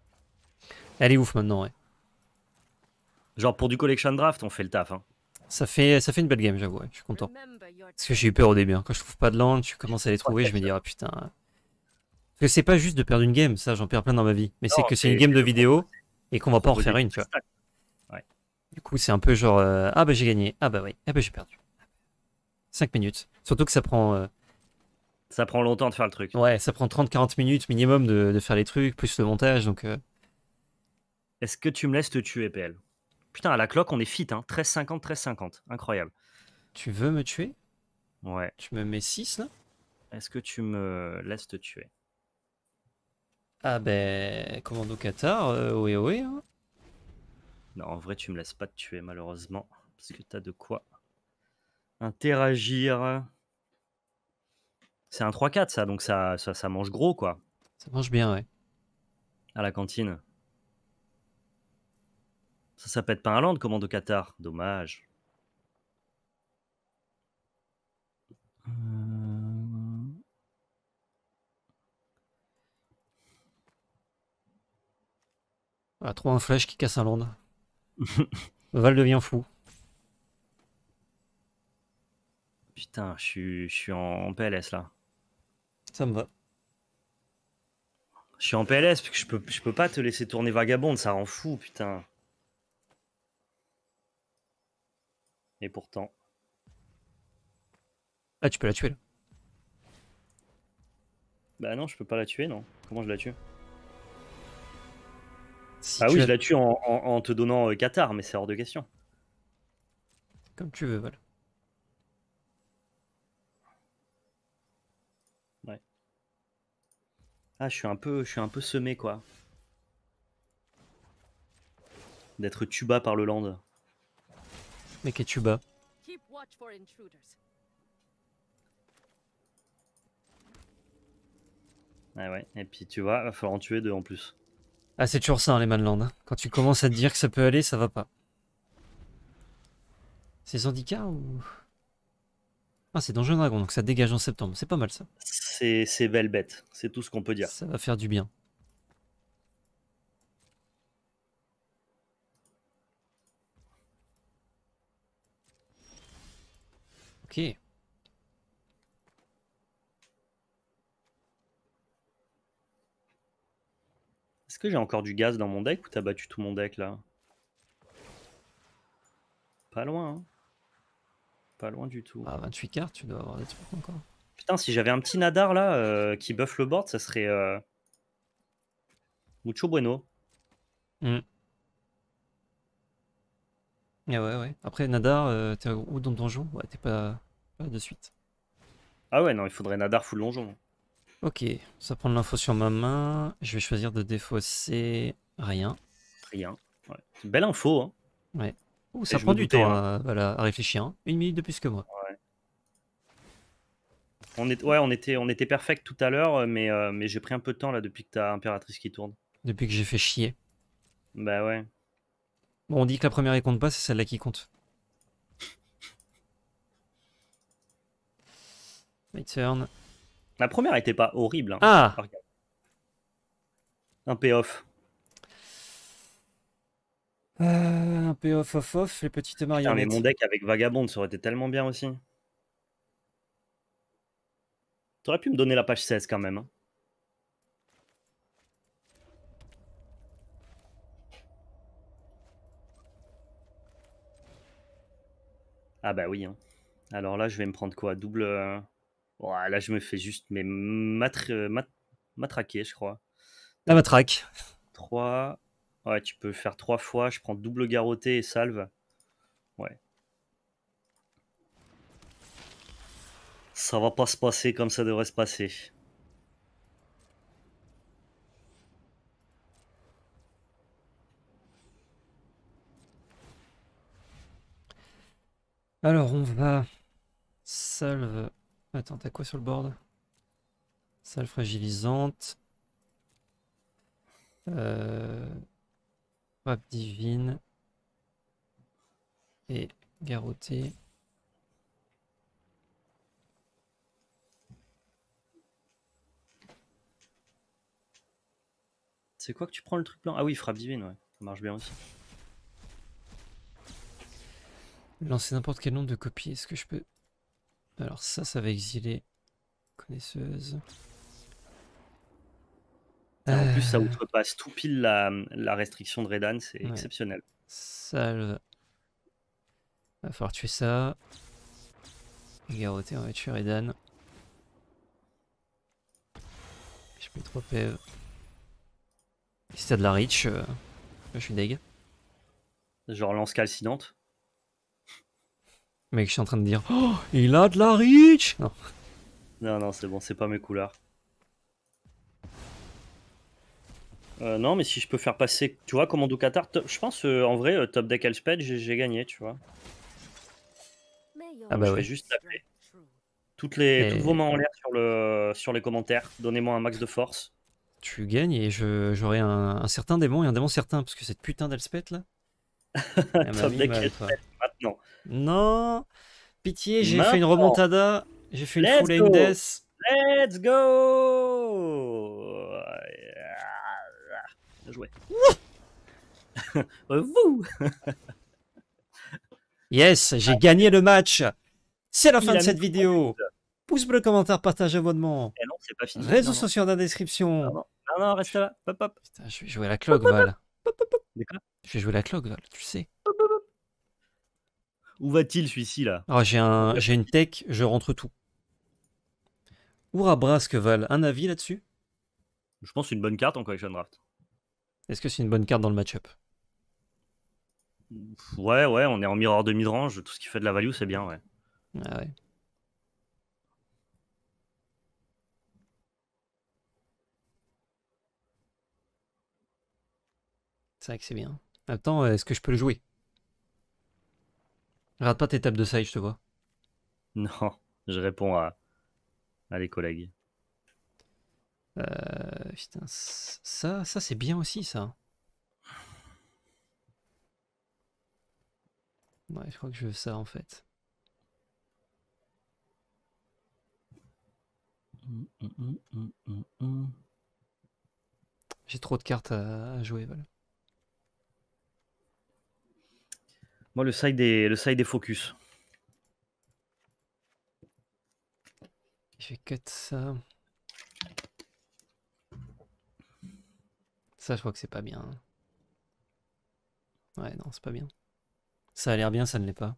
Elle est ouf maintenant, ouais. Genre pour du collection draft, on fait le taf. Hein. Ça, fait, ça fait une belle game, j'avoue, je suis content. Parce que j'ai eu peur au début. Hein. Quand je trouve pas de land, tu commence à les trouver, je me dis, ah putain. Parce que c'est pas juste de perdre une game, ça, j'en perds plein dans ma vie. Mais c'est que c'est une game de vidéo et qu'on va pas en refaire une, tu vois. Du coup, c'est un peu genre, euh, ah bah j'ai gagné, ah bah oui, ah bah j'ai perdu. 5 minutes. Surtout que ça prend. Euh, ça prend longtemps de faire le truc. Ouais, ça prend 30-40 minutes minimum de, faire les trucs, plus le montage. donc... Euh. Est-ce que tu me laisses te tuer, PL Putain, à la cloque, on est fit, hein. 13-50, 13-50. Incroyable. Tu veux me tuer Ouais. Tu me mets 6 là Est-ce que tu me laisses te tuer Ah ben, commando Qatar, euh, oui, oui. Hein. Non, en vrai, tu me laisses pas te tuer, malheureusement. Parce que t'as de quoi interagir. C'est un 3-4, ça, donc ça, ça, mange gros, quoi. Ça mange bien, ouais. À la cantine. Ça, ça pète pas un land, commande au Qatar. Dommage. Euh. Ah, trop un flèche qui casse un land. <laughs> Val devient fou. Putain, je suis en PLS là ça me va. Je suis en PLS parce que je peux, je peux pas te laisser tourner vagabonde, ça rend fou, putain. Et pourtant. Ah, tu peux la tuer là. Bah non, je peux pas la tuer, non. Comment je la tue Ah oui, je la tue en, te donnant Qatar, euh, mais c'est hors de question. Comme tu veux, voilà. Ah, je suis un peu, je suis un peu semé, quoi. D'être tuba par le land. Mais qu'est tuba Ah ouais, et puis tu vois, il va falloir en tuer deux en plus. Ah, c'est toujours ça, hein, les Manland. Hein. Quand tu commences à te dire que ça peut aller, ça va pas. Ces Zandika ou... Ah, c'est jeune Dragon, donc ça dégage en septembre. C'est pas mal ça. C'est belle bête, c'est tout ce qu'on peut dire. Ça va faire du bien. Ok. Est-ce que j'ai encore du gaz dans mon deck ou t'as battu tout mon deck là Pas loin. Hein pas loin du tout. Ah, 28 cartes, tu dois avoir des trucs encore. Putain, si j'avais un petit nadar là euh, qui buff le board, ça serait. Euh, Mucho bueno. Mm. Eh ouais, ouais. Après, nadar, euh, t'es où dans le donjon Ouais, t'es pas... de suite. Ah ouais, non, il faudrait nadar full donjon. Ok, ça prend l'info sur ma main. Je vais choisir de défausser rien. Rien. Belle info, hein. Ouais ça prend du temps à, hein. hein, voilà, à réfléchir. Hein. Une minute de plus que moi. Ouais. On, ouais, on, était, on était perfect tout à l'heure, euh, mais, euh, mais j'ai pris un peu de temps là depuis que t'as Impératrice qui tourne. Depuis que j'ai fait chier. Bah ouais. Bon, on dit que la première elle compte pas, c'est celle-là qui compte. My turn. La première était pas horrible. Ah! Un payoff. Ah, un peu off off off, les petites marionnettes. Putain, mais mon deck avec Vagabond, ça aurait été tellement bien aussi. T'aurais pu me donner la page 16 quand même. Hein. Ah bah oui. Hein. Alors là, je vais me prendre quoi Double... Euh, là, je me fais juste mais euh, matraquer, je crois. La matraque. 3, Ouais, tu peux faire trois fois. Je prends double garrotté et salve. Ouais. Ça va pas se passer comme ça devrait se passer. Alors on va... Salve... Attends, t'as quoi sur le board Salve fragilisante. Euh... Frappe divine. Et garroté. C'est quoi que tu prends le truc blanc Ah oui, frappe divine, ouais. Ça marche bien aussi. Lancer n'importe quel nombre de copies. Est-ce que je peux... Alors ça, ça va exiler. Connaisseuse en plus, ça euh. outrepasse tout pile la, restriction de Redan, c'est exceptionnel. Salve. va falloir tuer ça. Garoté, on va tuer Redan. Je plus trop pève. Si t'as de la reach, euh, je suis deg. Genre lance calcinante. Mec, je suis en train de dire Oh, il a de la reach non, non c'est bon, c'est pas mes couleurs. Euh, non, mais si je peux faire passer, tu vois, commando Qatar, je pense euh, en vrai, euh, top deck Elspeth j'ai gagné, tu vois. Ah bah je juste taper. Toutes, les, toutes vos mains en l'air sur, le, sur les commentaires, donnez-moi un max de force. Tu gagnes et j'aurai un, certain démon et un démon certain, parce que cette putain d'Elspeth là. <laughs> top deck maintenant. Non Pitié, j'ai fait une remontada, j'ai fait une full Let's Let's go <laughs> Vous <laughs> Yes, j'ai gagné le match. C'est la fin de cette vidéo. Pouce bleu, commentaire, partage, abonnement. Eh Réseaux sociaux dans la description. Non, non, reste là. je vais jouer la cloque, Val. je vais jouer la cloque, Val, tu sais. Où va-t-il celui-ci là oh, J'ai une tech, je rentre tout. Oura Brasque, Val, un avis là-dessus Je pense une bonne carte en collection draft. Est-ce que c'est une bonne carte dans le match-up Ouais, ouais, on est en miroir de mid-range, Tout ce qui fait de la value, c'est bien, ouais. Ah ouais. C'est vrai que c'est bien. Attends, est-ce que je peux le jouer Rate pas tes tables de side, je te vois. Non, je réponds à, à les collègues. Euh, ça, ça c'est bien aussi, ça. je crois que je veux ça en fait. J'ai trop de cartes à, jouer, voilà. Moi, le side des, le side des focus. Je vais cut ça. Ça, je crois que c'est pas bien. Ouais, non, c'est pas bien. Ça a l'air bien, ça ne l'est pas.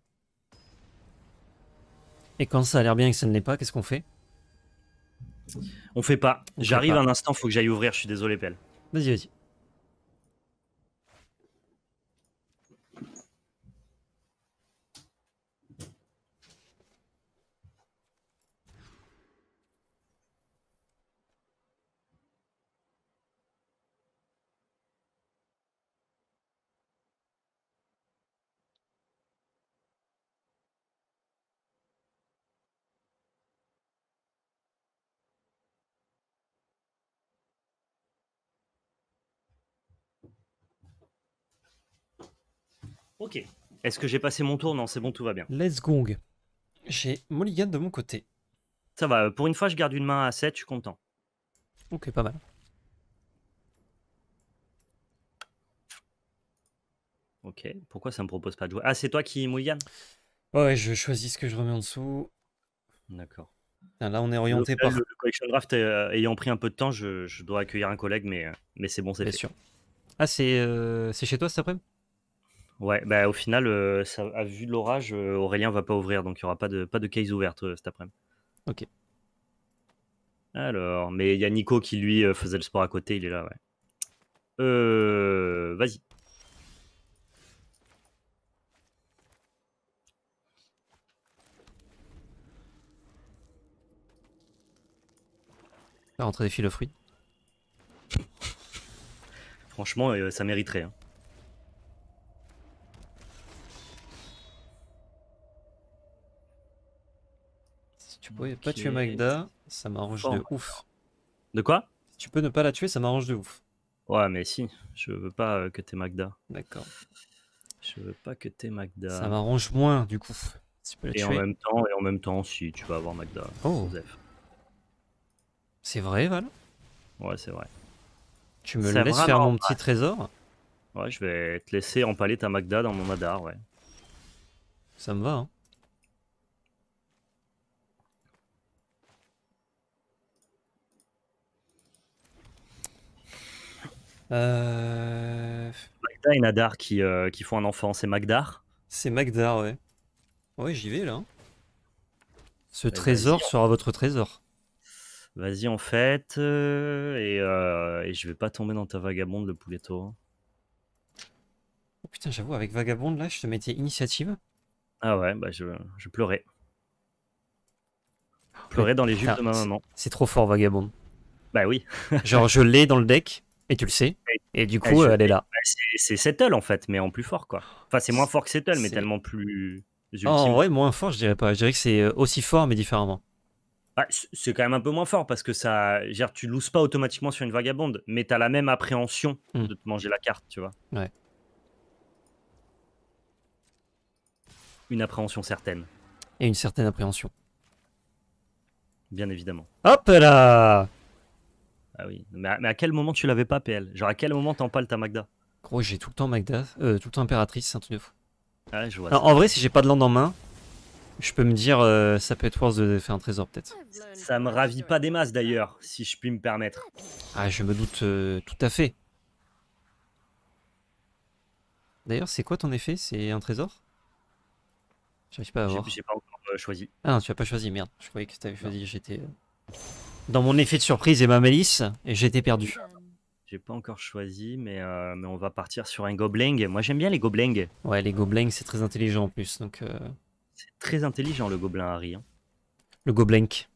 Et quand ça a l'air bien et que ça ne l'est pas, qu'est-ce qu'on fait On fait pas. J'arrive un instant, faut que j'aille ouvrir, je suis désolé, Pelle. Vas-y, vas-y. Ok. Est-ce que j'ai passé mon tour Non, c'est bon, tout va bien. Let's gong. J'ai Mulligan de mon côté. Ça va, euh, pour une fois, je garde une main à 7, je suis content. Ok, pas mal. Ok, pourquoi ça me propose pas de jouer Ah, c'est toi qui Mulligan Ouais, je choisis ce que je remets en dessous. D'accord. Là, on est orienté par. Le, collection draft euh, ayant pris un peu de temps, je, dois accueillir un collègue, mais, euh, c'est bon, c'est fait. Ah, c'est chez toi cet après-midi Ouais, bah, au final, euh, à vue de l'orage, euh, Aurélien va pas ouvrir, donc il n'y aura pas de, pas de case ouverte euh, cet après-midi. Ok. Alors, mais il y a Nico qui lui faisait le sport à côté, il est là, ouais. Euh. Vas-y. Rentrer des fils fruits. Franchement, ça mériterait. Hein. tu pas tuer Magda, ça m'arrange de ouf. De quoi tu peux ne pas la tuer, ça m'arrange de ouf. Ouais, mais si, je veux pas euh, que t'es Magda. D'accord. Je veux pas que t'es Magda. Ça m'arrange moins, du coup. et En même temps, et en même temps, si, tu vas avoir Magda. Oh. C'est vrai, Val Ouais, c'est vrai. Tu me laisses faire mon petit trésor Ouais, je vais te laisser empaler ta Magda dans mon Madar, ouais. Ça me va, hein. Euh... et Nadar qui, euh, qui font un enfant, c'est Magdar C'est Magdar, ouais. Ah ouais, j'y vais là. Hein. Ce eh ben, trésor sera votre trésor. Vas-y, en fait. Euh, euh, et, je vais pas tomber dans ta vagabonde, le pouletto. Hein. Oh, putain, j'avoue, avec vagabonde là, je te mettais initiative. Ah ouais, bah je, pleurais. Oh, pleurais dans les jupes de ma maman. C'est trop fort, vagabonde. Bah oui. Genre, je l'ai dans le deck, et tu le sais. Et, du coup, elle, est là. Bah, c'est Settle en fait, mais en plus fort quoi. Enfin, c'est moins fort que Settle, mais tellement plus. Oh, en moins fort, je dirais pas. Je dirais que c'est euh, aussi fort, mais différemment. Bah, c'est quand même un peu moins fort parce que ça. Genre, tu looses pas automatiquement sur une vagabonde, mais t'as la même appréhension hmm. de te manger la carte, tu vois. Ouais. Une appréhension certaine. Et une certaine appréhension. Bien évidemment. Hop là ah oui. Mais à, quel moment tu l'avais pas, PL Genre à quel moment pales ta Magda Gros, j'ai tout le temps Magda, euh, tout le temps Impératrice, c'est un truc de fou. Ah je vois. en vrai, si j'ai pas de land en main, je peux me dire, euh, ça peut être force de faire un trésor peut-être. Ça me ravit pas des masses d'ailleurs, si je puis me permettre. Ah, je me doute euh, tout à fait. D'ailleurs, c'est quoi ton effet C'est un trésor J'arrive pas à voir. J'ai pas encore euh, choisi. Ah non, tu as pas choisi, merde. Je croyais que tu avais choisi, j'étais dans mon effet de surprise et ma malice, et j'étais perdu. J'ai pas encore choisi, mais, euh, on va partir sur un gobling. Moi, j'aime bien les goblings. Ouais, les goblings, c'est très intelligent en plus. donc. Euh, c'est très intelligent le gobelin Harry. Hein. Le gobelink.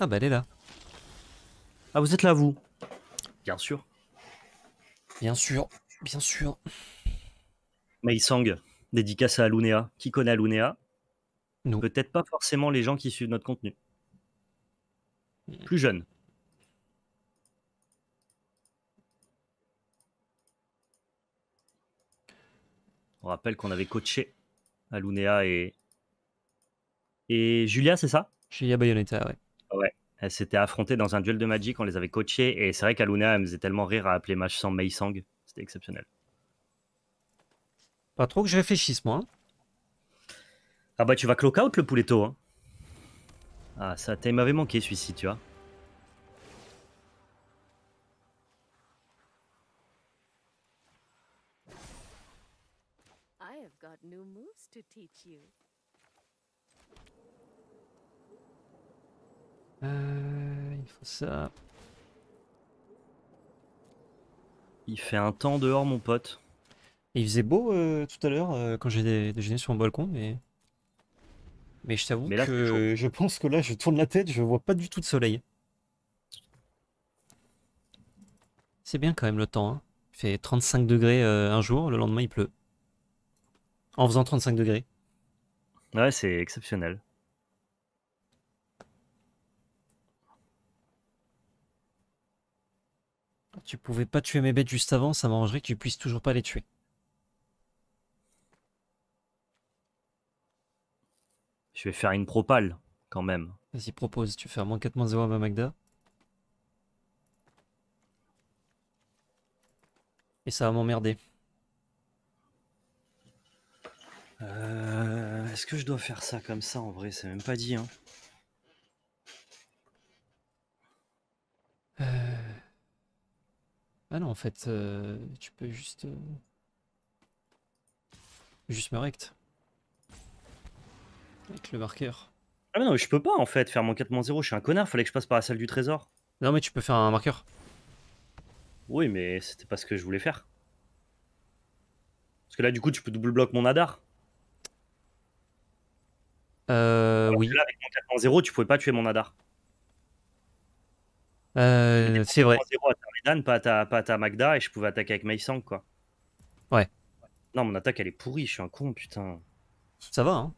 Ah bah elle est là. Ah vous êtes là vous Bien sûr. Bien sûr, bien sûr. Sang, dédicace à Alunéa. Qui connaît Alunéa Peut-être pas forcément les gens qui suivent notre contenu. Hmm. Plus jeunes. On rappelle qu'on avait coaché Alunéa et. Et Julia, c'est ça Julia Bayonetta, ouais. Ouais. Elle s'était affrontée dans un duel de Magic, on les avait coachés Et c'est vrai qu'Alunéa, elle me faisait tellement rire à appeler match sans Mais Sang. C'était exceptionnel. Pas trop que je réfléchisse, moi. Hein. Ah bah tu vas clock out le pouletto. Hein. Ah ça, il m'avait manqué celui-ci, tu vois. Euh, il faut ça. Il fait un temps dehors, mon pote il faisait beau euh, tout à l'heure euh, quand j'ai déjeuné sur mon balcon, mais. Mais je t'avoue que je pense que là, je tourne la tête, je vois pas du tout de soleil. C'est bien quand même le temps. Hein. Il fait 35 degrés euh, un jour, le lendemain il pleut. En faisant 35 degrés. Ouais, c'est exceptionnel. Tu pouvais pas tuer mes bêtes juste avant, ça m'arrangerait que tu puisses toujours pas les tuer. Je vais faire une propale quand même. Vas-y, propose. Tu fais un moins 4 moins 0 à ma Magda. Et ça va m'emmerder. Euh, est-ce que je dois faire ça comme ça en vrai C'est même pas dit. Hein. Euh. Ah non, en fait, euh, tu peux juste. Juste me recte avec le marqueur. Ah mais non, je peux pas en fait faire mon 4-0, je suis un connard, fallait que je passe par la salle du trésor. Non mais tu peux faire un marqueur. Oui mais c'était pas ce que je voulais faire. Parce que là du coup tu peux double bloc mon Adar Euh oui. avec mon 4-0 tu pouvais pas tuer mon Adar Euh, c'est vrai. pas ta, ta Magda et je pouvais attaquer avec Maïsang quoi. Ouais. Non mon attaque elle est pourrie, je suis un con putain. Ça va hein.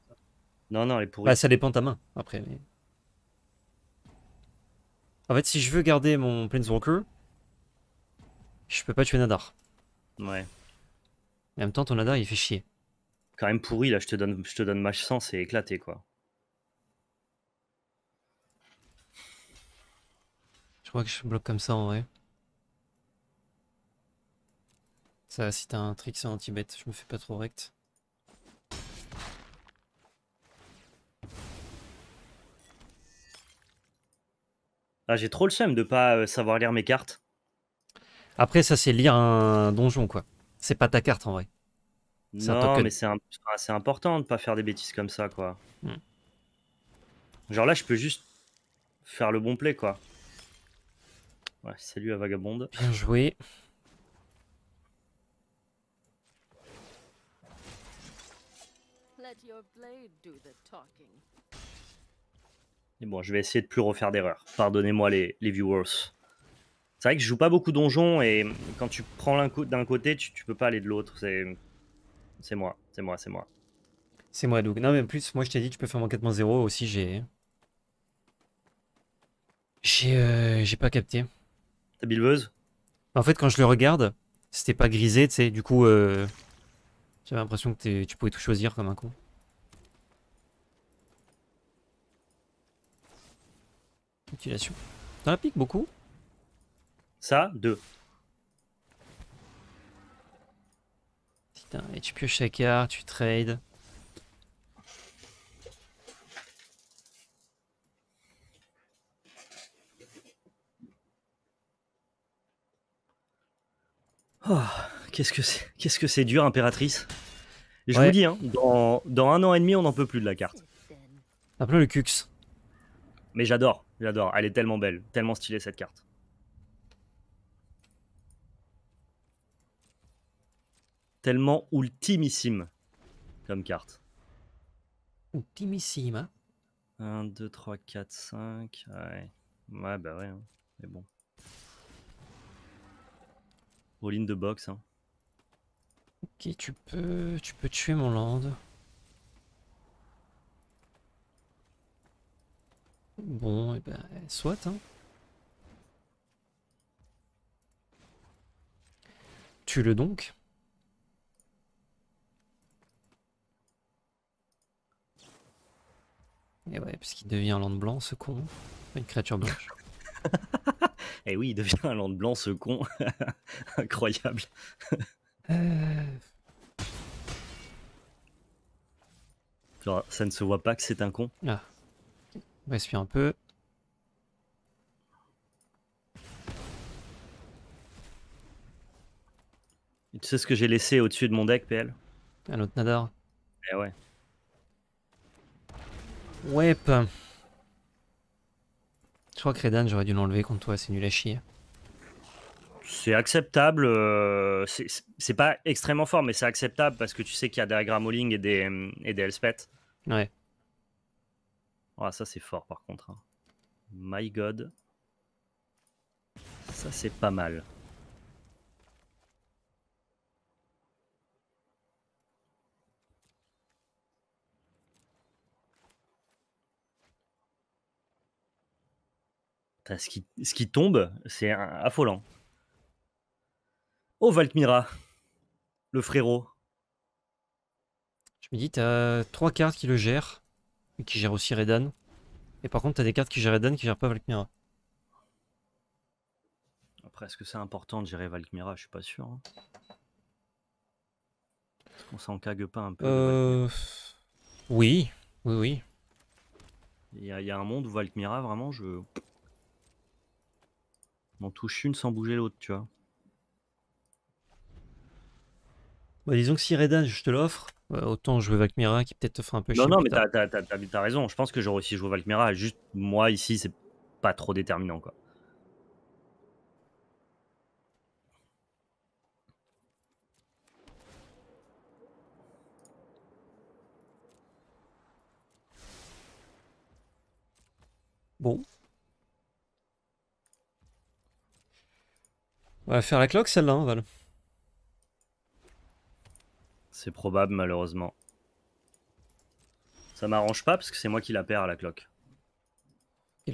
Non, non, elle est pourrie. Bah, ça dépend de ta main, après. En fait, si je veux garder mon Planeswalker, je peux pas tuer Nadar. Ouais. en même temps, ton Nadar, il fait chier. Quand même pourri, là, je te donne, je te donne ma et éclaté, quoi. Je crois que je bloque comme ça, en vrai. Ça, si t'as un trick, sans anti Je me fais pas trop rect. Ah, j'ai trop le seum de pas euh, savoir lire mes cartes. Après, ça, c'est lire un donjon, quoi. C'est pas ta carte en vrai. Non, mais c'est, important de pas faire des bêtises comme ça, quoi. Hmm. Genre là, je peux juste faire le bon play, quoi. Ouais, salut à Vagabonde. Bien joué. Let your blade do the talking bon, je vais essayer de plus refaire d'erreurs. Pardonnez-moi les, les, viewers. C'est vrai que je joue pas beaucoup donjons et quand tu prends l'un d'un côté, tu, peux pas aller de l'autre. C'est, c'est moi, c'est moi, c'est moi. C'est moi, donc. Non, mais en plus, moi je t'ai dit, que tu peux faire mon 4-0, aussi, j'ai. Euh, j'ai, pas capté. T'as bilbeuse bah, En fait, quand je le regarde, c'était pas grisé, tu sais, du coup, euh, j'avais l'impression que tu pouvais tout choisir comme un con. Mutilation. T'en as pique beaucoup Ça, deux. et tu pioches chaque carte, tu trades. Oh, qu'est-ce que c'est qu'est-ce que c'est dur, impératrice. Je vous dis, hein, dans, un an et demi, on n'en peut plus de la carte. Appelons le Cux. Mais j'adore. J'adore, elle est tellement belle, tellement stylée cette carte. Tellement ultimissime comme carte. Ultimissime, 1, 2, 3, 4, 5. Ouais, ouais bah ouais, hein. mais bon. All in de box. Hein. Ok, tu peux, tu peux tuer mon land. Bon, et eh ben, eh, soit. Hein. Tue-le donc. Et eh ouais, parce qu'il devient un land blanc, ce con. Une créature blanche. <laughs> et oui, il devient un land blanc, ce con. <laughs> Incroyable. Euh. ça ne se voit pas que c'est un con. Ah. On va un peu. tu sais ce que j'ai laissé au-dessus de mon deck, PL Un autre Nadar Eh ouais. Wep. Je crois que Redan, j'aurais dû l'enlever contre toi, c'est nul à chier. C'est acceptable, euh, c'est pas extrêmement fort, mais c'est acceptable parce que tu sais qu'il y a des Agramoling et des, et des Elspeth. Ouais. Oh, ça c'est fort par contre. Hein. My god. Ça c'est pas mal. Ce qui, qui tombe, c'est affolant. Oh, Valtmira le frérot. Je me dis, t'as trois cartes qui le gèrent. Et qui gère aussi Redan. Et par contre, t'as des cartes qui gèrent Redan qui gèrent pas Valkmira. Après, est-ce que c'est important de gérer Valkmira Je suis pas sûr. Hein. Est-ce qu'on s'en cague pas un peu euh... Oui, oui, oui. Il y, a un monde où Valkyra, vraiment, je. M'en touche une sans bouger l'autre, tu vois. Bah, disons que si Redan, je te l'offre, autant jouer Valkyra qui peut-être te fera un peu chier. Non, non, mais t'as raison. Je pense que j'aurais aussi joué Valkyra. Juste, moi, ici, c'est pas trop déterminant, quoi. Bon. On va faire la cloque celle-là, hein, Val. C'est probable, malheureusement. Ça m'arrange pas parce que c'est moi qui la perds à la cloque.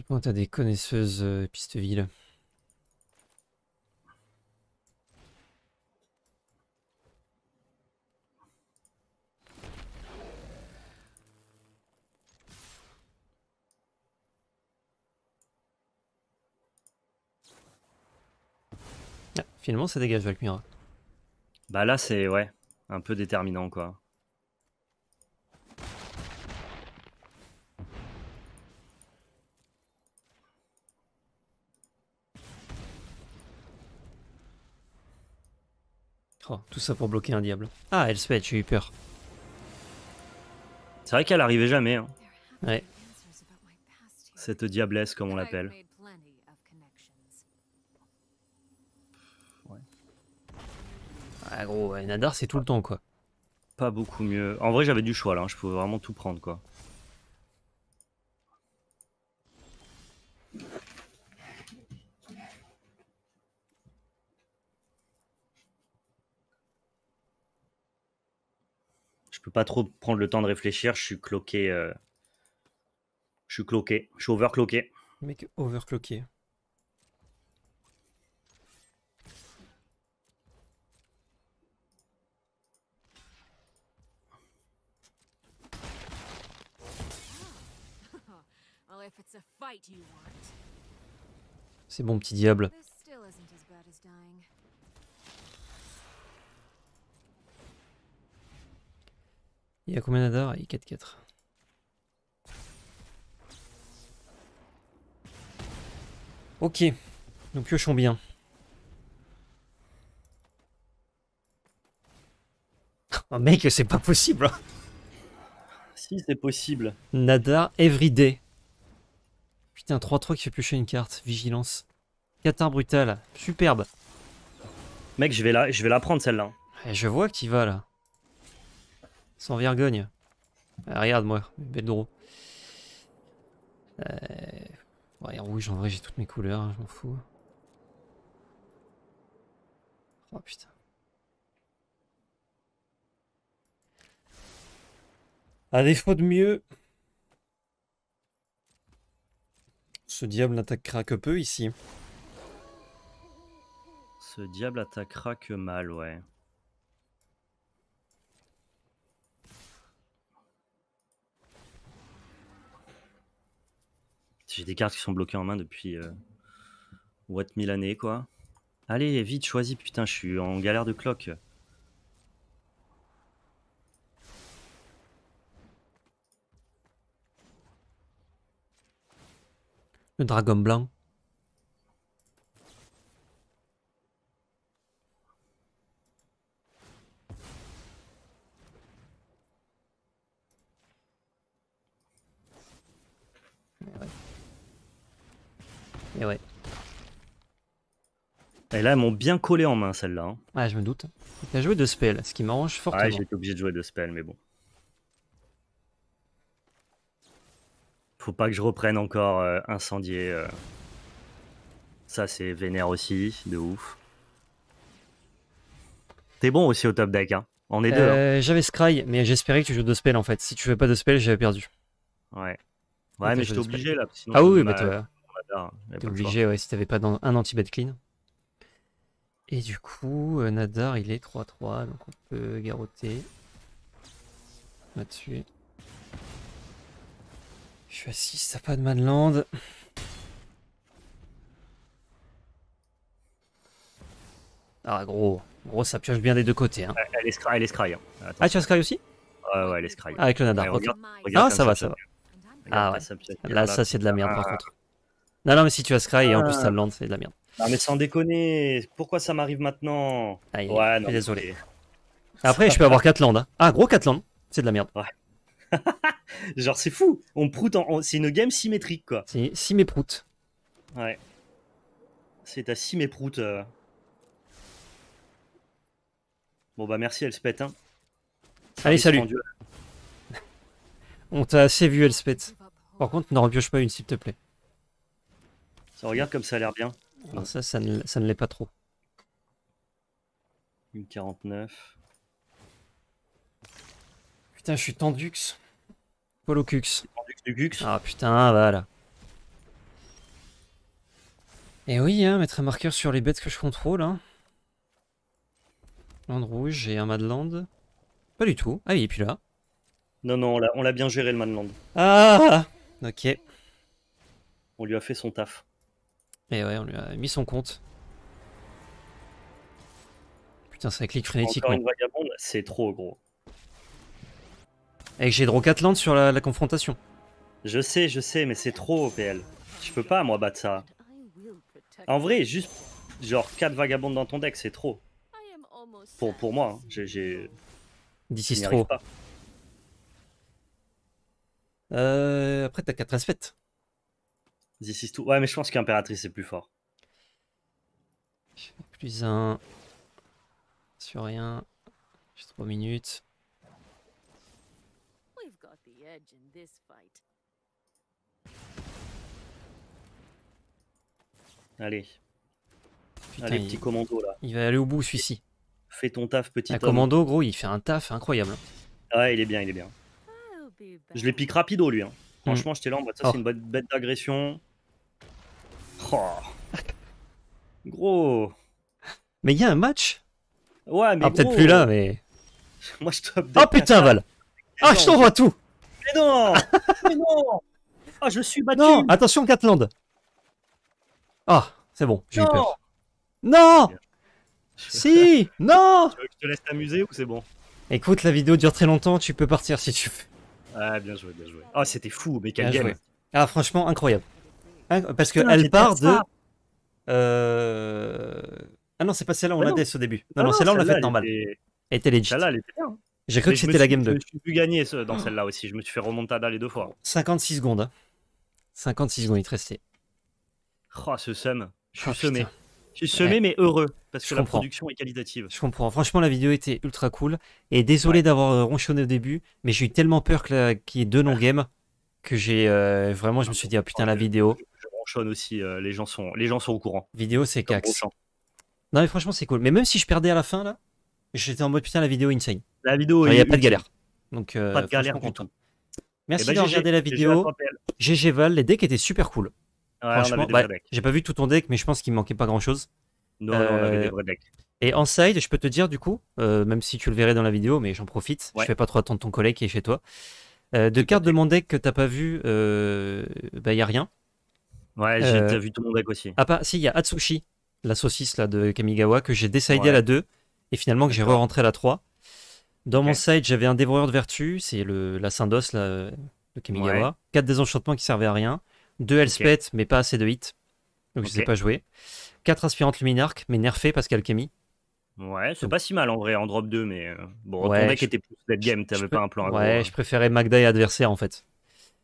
point t'as des connaisseuses pistes euh, Pisteville ah, Finalement, ça dégage Valmira. Bah là, c'est ouais un peu déterminant, quoi. Oh, tout ça pour bloquer un diable. Ah, elle se j'ai eu peur. C'est vrai qu'elle arrivait jamais. Hein. Ouais. Cette diablesse, comme on l'appelle. Ah, gros, nadar, c'est tout le temps, quoi. Pas beaucoup mieux. En vrai, j'avais du choix, là. Hein. Je pouvais vraiment tout prendre, quoi. je peux pas trop prendre le temps de réfléchir. Je suis cloqué. Euh, je suis cloqué. Je suis overcloqué. Mec, overcloqué. C'est bon, petit diable. Il y a combien d'adars Il 4-4. Ok, nous piochons bien. <laughs> Oh mec, c'est pas possible hein. Si, c'est possible. Nadar everyday un 3-3 qui fait piocher une carte. Vigilance. Catin brutal. Superbe. Mec, je vais la, je vais la prendre celle-là. Eh, je vois que tu là. Sans vergogne. Eh, regarde moi, belle drôle. Eh, oui Ouais, rouge, vrai, j'ai toutes mes couleurs, hein, je m'en fous. Oh putain. À défaut de mieux, Ce diable n'attaquera que peu ici. Ce diable attaquera que mal, ouais. J'ai des cartes qui sont bloquées en main depuis euh, what mille années, quoi. Allez, vite, choisis, putain, je suis en galère de cloque. Le dragon blanc. Et eh eh ouais. Et là, elles m'ont bien collé en main, celle-là. Hein. Ouais, je me doute. T'as joué de spell, ce qui m'arrange fortement. Ouais, j'ai été obligé de jouer de spell, mais bon. faut pas que je reprenne encore euh, incendier. Euh. Ça, c'est vénère aussi, de ouf. T'es bon aussi au top deck, hein. On est deux. Hein. Euh, j'avais Scry, mais j'espérais que tu joues deux spells en fait. Si tu fais pas de spells, j'avais perdu. Ouais. Ouais, mais j'étais obligé là. Sinon, ah oui, mais toi. T'es obligé, ouais, si t'avais pas dans un anti-bet clean. Et du coup, Nadar, il est 3-3, donc on peut garrotter. On va je suis assis ça pas de Manland. Ah gros, gros ça pioche bien des deux côtés. Hein. Elle est elle Ah tu as scry aussi Ouais Ouais, elle est scry. Ah, avec le nadar. ok. ah ça va, ça va. Ah ouais. Ça, là, ça c'est de la merde par ah. contre. Non, non, mais si tu as scry et en plus ah. t'as land, c'est de la merde. Non mais sans déconner, pourquoi ça m'arrive maintenant Ouais, désolé. Après je peux avoir 4 landes. Hein. Ah gros 4 landes, c'est de la merde. Ouais. <laughs> Genre, c'est fou. On proute en, C'est une game symétrique, quoi. C'est syméproute. Ouais. C'est à syméproute. Euh... Bon, bah, merci, Elspeth. Hein. Allez, salut. Euh. <laughs> On t'a assez vu, Elspeth. Par contre, ne rebioche pas une, s'il te plaît. Ça regarde comme ça a l'air bien. Non ah, ça, ça ne, ça ne l'est pas trop. Une 49. Putain, je suis tendux. Ah putain, voilà. Et oui, hein, mettre un marqueur sur les bêtes que je contrôle. Hein. Land rouge et un Madland. Pas du tout. Ah oui, et puis là. Non, non, on l'a bien géré le Madland. Ah Ok. On lui a fait son taf. Et eh ouais, on lui a mis son compte. Putain, ça clique frénétiquement. C'est trop gros. Et que j'ai Drocatland sur la, confrontation. Je sais, je sais, mais c'est trop OPL. Je peux pas, moi, battre ça. En vrai, juste genre 4 vagabondes dans ton deck, c'est trop. Pour, moi, hein. j'ai. D'ici, trop. Euh, après, t'as 4 aspects. D'ici 6 tout, Ouais, mais je pense qu'Impératrice est plus fort. Plus 1. Sur rien. Juste 3 minutes. Allez. Putain, Allez, il... commando là. Il va aller au bout celui-ci. Fais ton taf, petit. Un commando, gros, il fait un taf incroyable. Ouais, il est bien, il est bien. Je les pique rapido lui. Hein. Mm. Franchement, j'étais là en ça, c'est oh. une bonne bête d'agression. Oh. <laughs> gros. Mais il y a un match Ouais, mais. Ah, peut-être plus là, mais. <laughs> Moi, je Oh putain, Val Ah, je t'envoie tout mais non <laughs> non Ah, je suis battu Non Attention, Catland Ah, c'est bon, j'ai eu peur. Non Si Non Tu veux que je te laisse t'amuser ou c'est bon Écoute, la vidéo dure très longtemps, tu peux partir si tu veux. Ah, bien joué, bien joué. Ah, c'était fou, mais quel Ah, franchement, incroyable. Parce que elle part de... Euh... Ah non, c'est pas celle-là, on ah l'a des au début. Non, ah non, c'est celle-là, on l'a fait normale. Et Elle était Celle-là, elle était j'ai cru que c'était la game 2. Je suis plus gagné dans celle-là aussi. Je me suis fait à les deux fois. 56 secondes. 56 hein. secondes, il te restait. Oh, ce seum. Je suis oh, semé. Je suis semé, mais heureux. Parce que la production est qualitative. Je comprends. Franchement, la vidéo était ultra cool. Et désolé d'avoir euh, ronchonné au début, mais j'ai eu tellement peur qu'il y ait deux non-games que j'ai euh, vraiment, je me suis dit, ah putain, la vidéo. Je, ronchonne aussi. Euh, les, gens sont, les gens sont au courant. Vidéo, c'est cax. Non, mais franchement, c'est cool. Mais même si je perdais à la fin, là, J'étais en mode putain, la vidéo insane. La vidéo Il n'y a pas de galère. Donc, euh, pas de galère du tout. Eh Merci ben, d'avoir regardé la vidéo. GG Val, les decks étaient super cool. Franchement, j'ai pas vu tout ton deck, mais je pense qu'il manquait pas grand chose. Non, on avait euh, des vrais decks. Et en side, je peux te dire du coup, euh, même si tu le verrais dans la vidéo, mais j'en profite, je fais pas trop attendre ton collègue qui est chez toi. Euh, de cartes de mon deck que t'as pas vu, bah y a rien. Ouais, j'ai vu tout mon deck aussi. Ah pas, si, il y a Atsushi, la saucisse là de Kamigawa que j'ai décidé à la 2 et finalement que j'ai re-rentré la 3. Dans mon j'avais un dévoreur de vertu, c'est la Syndos, le de Kamigawa. Ouais. 4 désenchantements qui servaient à rien. 2 Elspeth, mais pas assez de hit Donc je ne sais pas jouer. 4 aspirantes luminarques, mais nerfées parce Kemi. Ouais, c'est pas si mal en vrai en drop 2, mais euh, bon, ouais, ton était plus dead game, t'avais pas un plan à Ouais, je préférais Magda et adversaire en fait.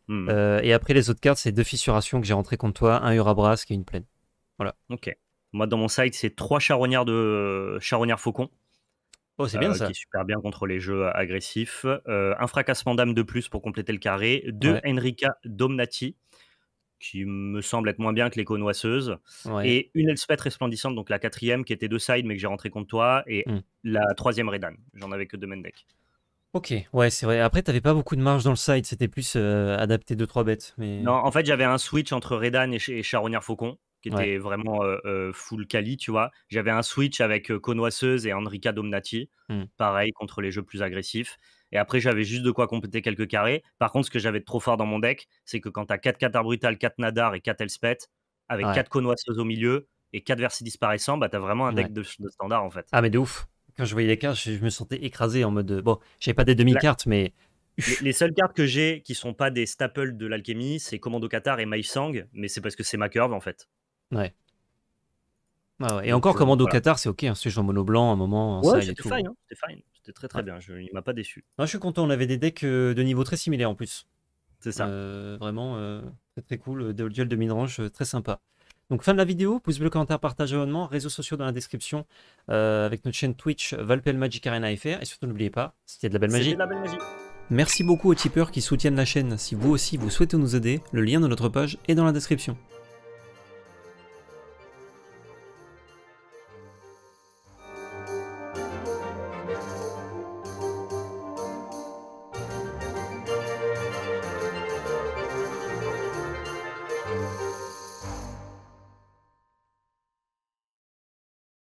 Hmm. Euh, et après les autres cartes, c'est deux fissurations que j'ai rentré contre toi, un Urabras qui est une plaine. Voilà. Ok. Moi, dans mon site, c'est trois charognards de charognards faucon. Oh, c'est bien euh, ça. Qui est super bien contre les jeux agressifs. Euh, un fracassement d'âme de plus pour compléter le carré. Deux Enrica Domnati, qui me semble être moins bien que les connoisseuses. Et une Elspeth resplendissante, donc la quatrième, qui était de side, mais que j'ai rentré contre toi. Et hmm. la troisième Redan. J'en avais que deux main deck. Ok, ouais, c'est vrai. Après, t'avais pas beaucoup de marge dans le side. C'était plus euh, adapté de trois bêtes. Mais... Non, en fait, j'avais un switch entre Redan et, Ch et Faucon qui était vraiment full quali, tu vois. J'avais un switch avec Connoisseuse et Enrica Domnati, mmh. pareil contre les jeux plus agressifs. Et après, j'avais juste de quoi compléter quelques carrés. Par contre, ce que j'avais de trop fort dans mon deck, c'est que quand tu as 4 Qatar Brutal, 4 Nadar et 4 Elspeth, avec 4 Connoisseuses au milieu et 4 Versi disparaissant, bah t'as vraiment un deck de, standard en fait. Ah, mais de ouf. Quand je voyais les cartes, je, me sentais écrasé en mode. Bon, j'avais pas des demi-cartes, mais. Les, seules cartes que j'ai qui sont pas des staples de l'alchimie, c'est Commando Qatar et My Sang, mais c'est parce que c'est ma curve en fait. Ouais. Et encore, euh, commando au Qatar, c'est ok, un hein, sujet en mono blanc, un moment. Ouais, hein, c'était fine. C'était très très bien, je, il m'a pas déçu. Non, je suis content, on avait des decks euh, de niveau très similaire en plus. C'est ça. Euh, vraiment, très très cool, duel de Range, très sympa. Donc fin de la vidéo, pouce bleu, commentaire, partage, abonnement, réseaux sociaux dans la description, avec notre chaîne Twitch Valpel Magic Arena FR, et surtout n'oubliez pas, c'était de la belle magie. de la belle magie. Merci beaucoup aux tipeurs qui soutiennent la chaîne. Si vous aussi vous souhaitez nous aider, le lien de notre page est dans la description.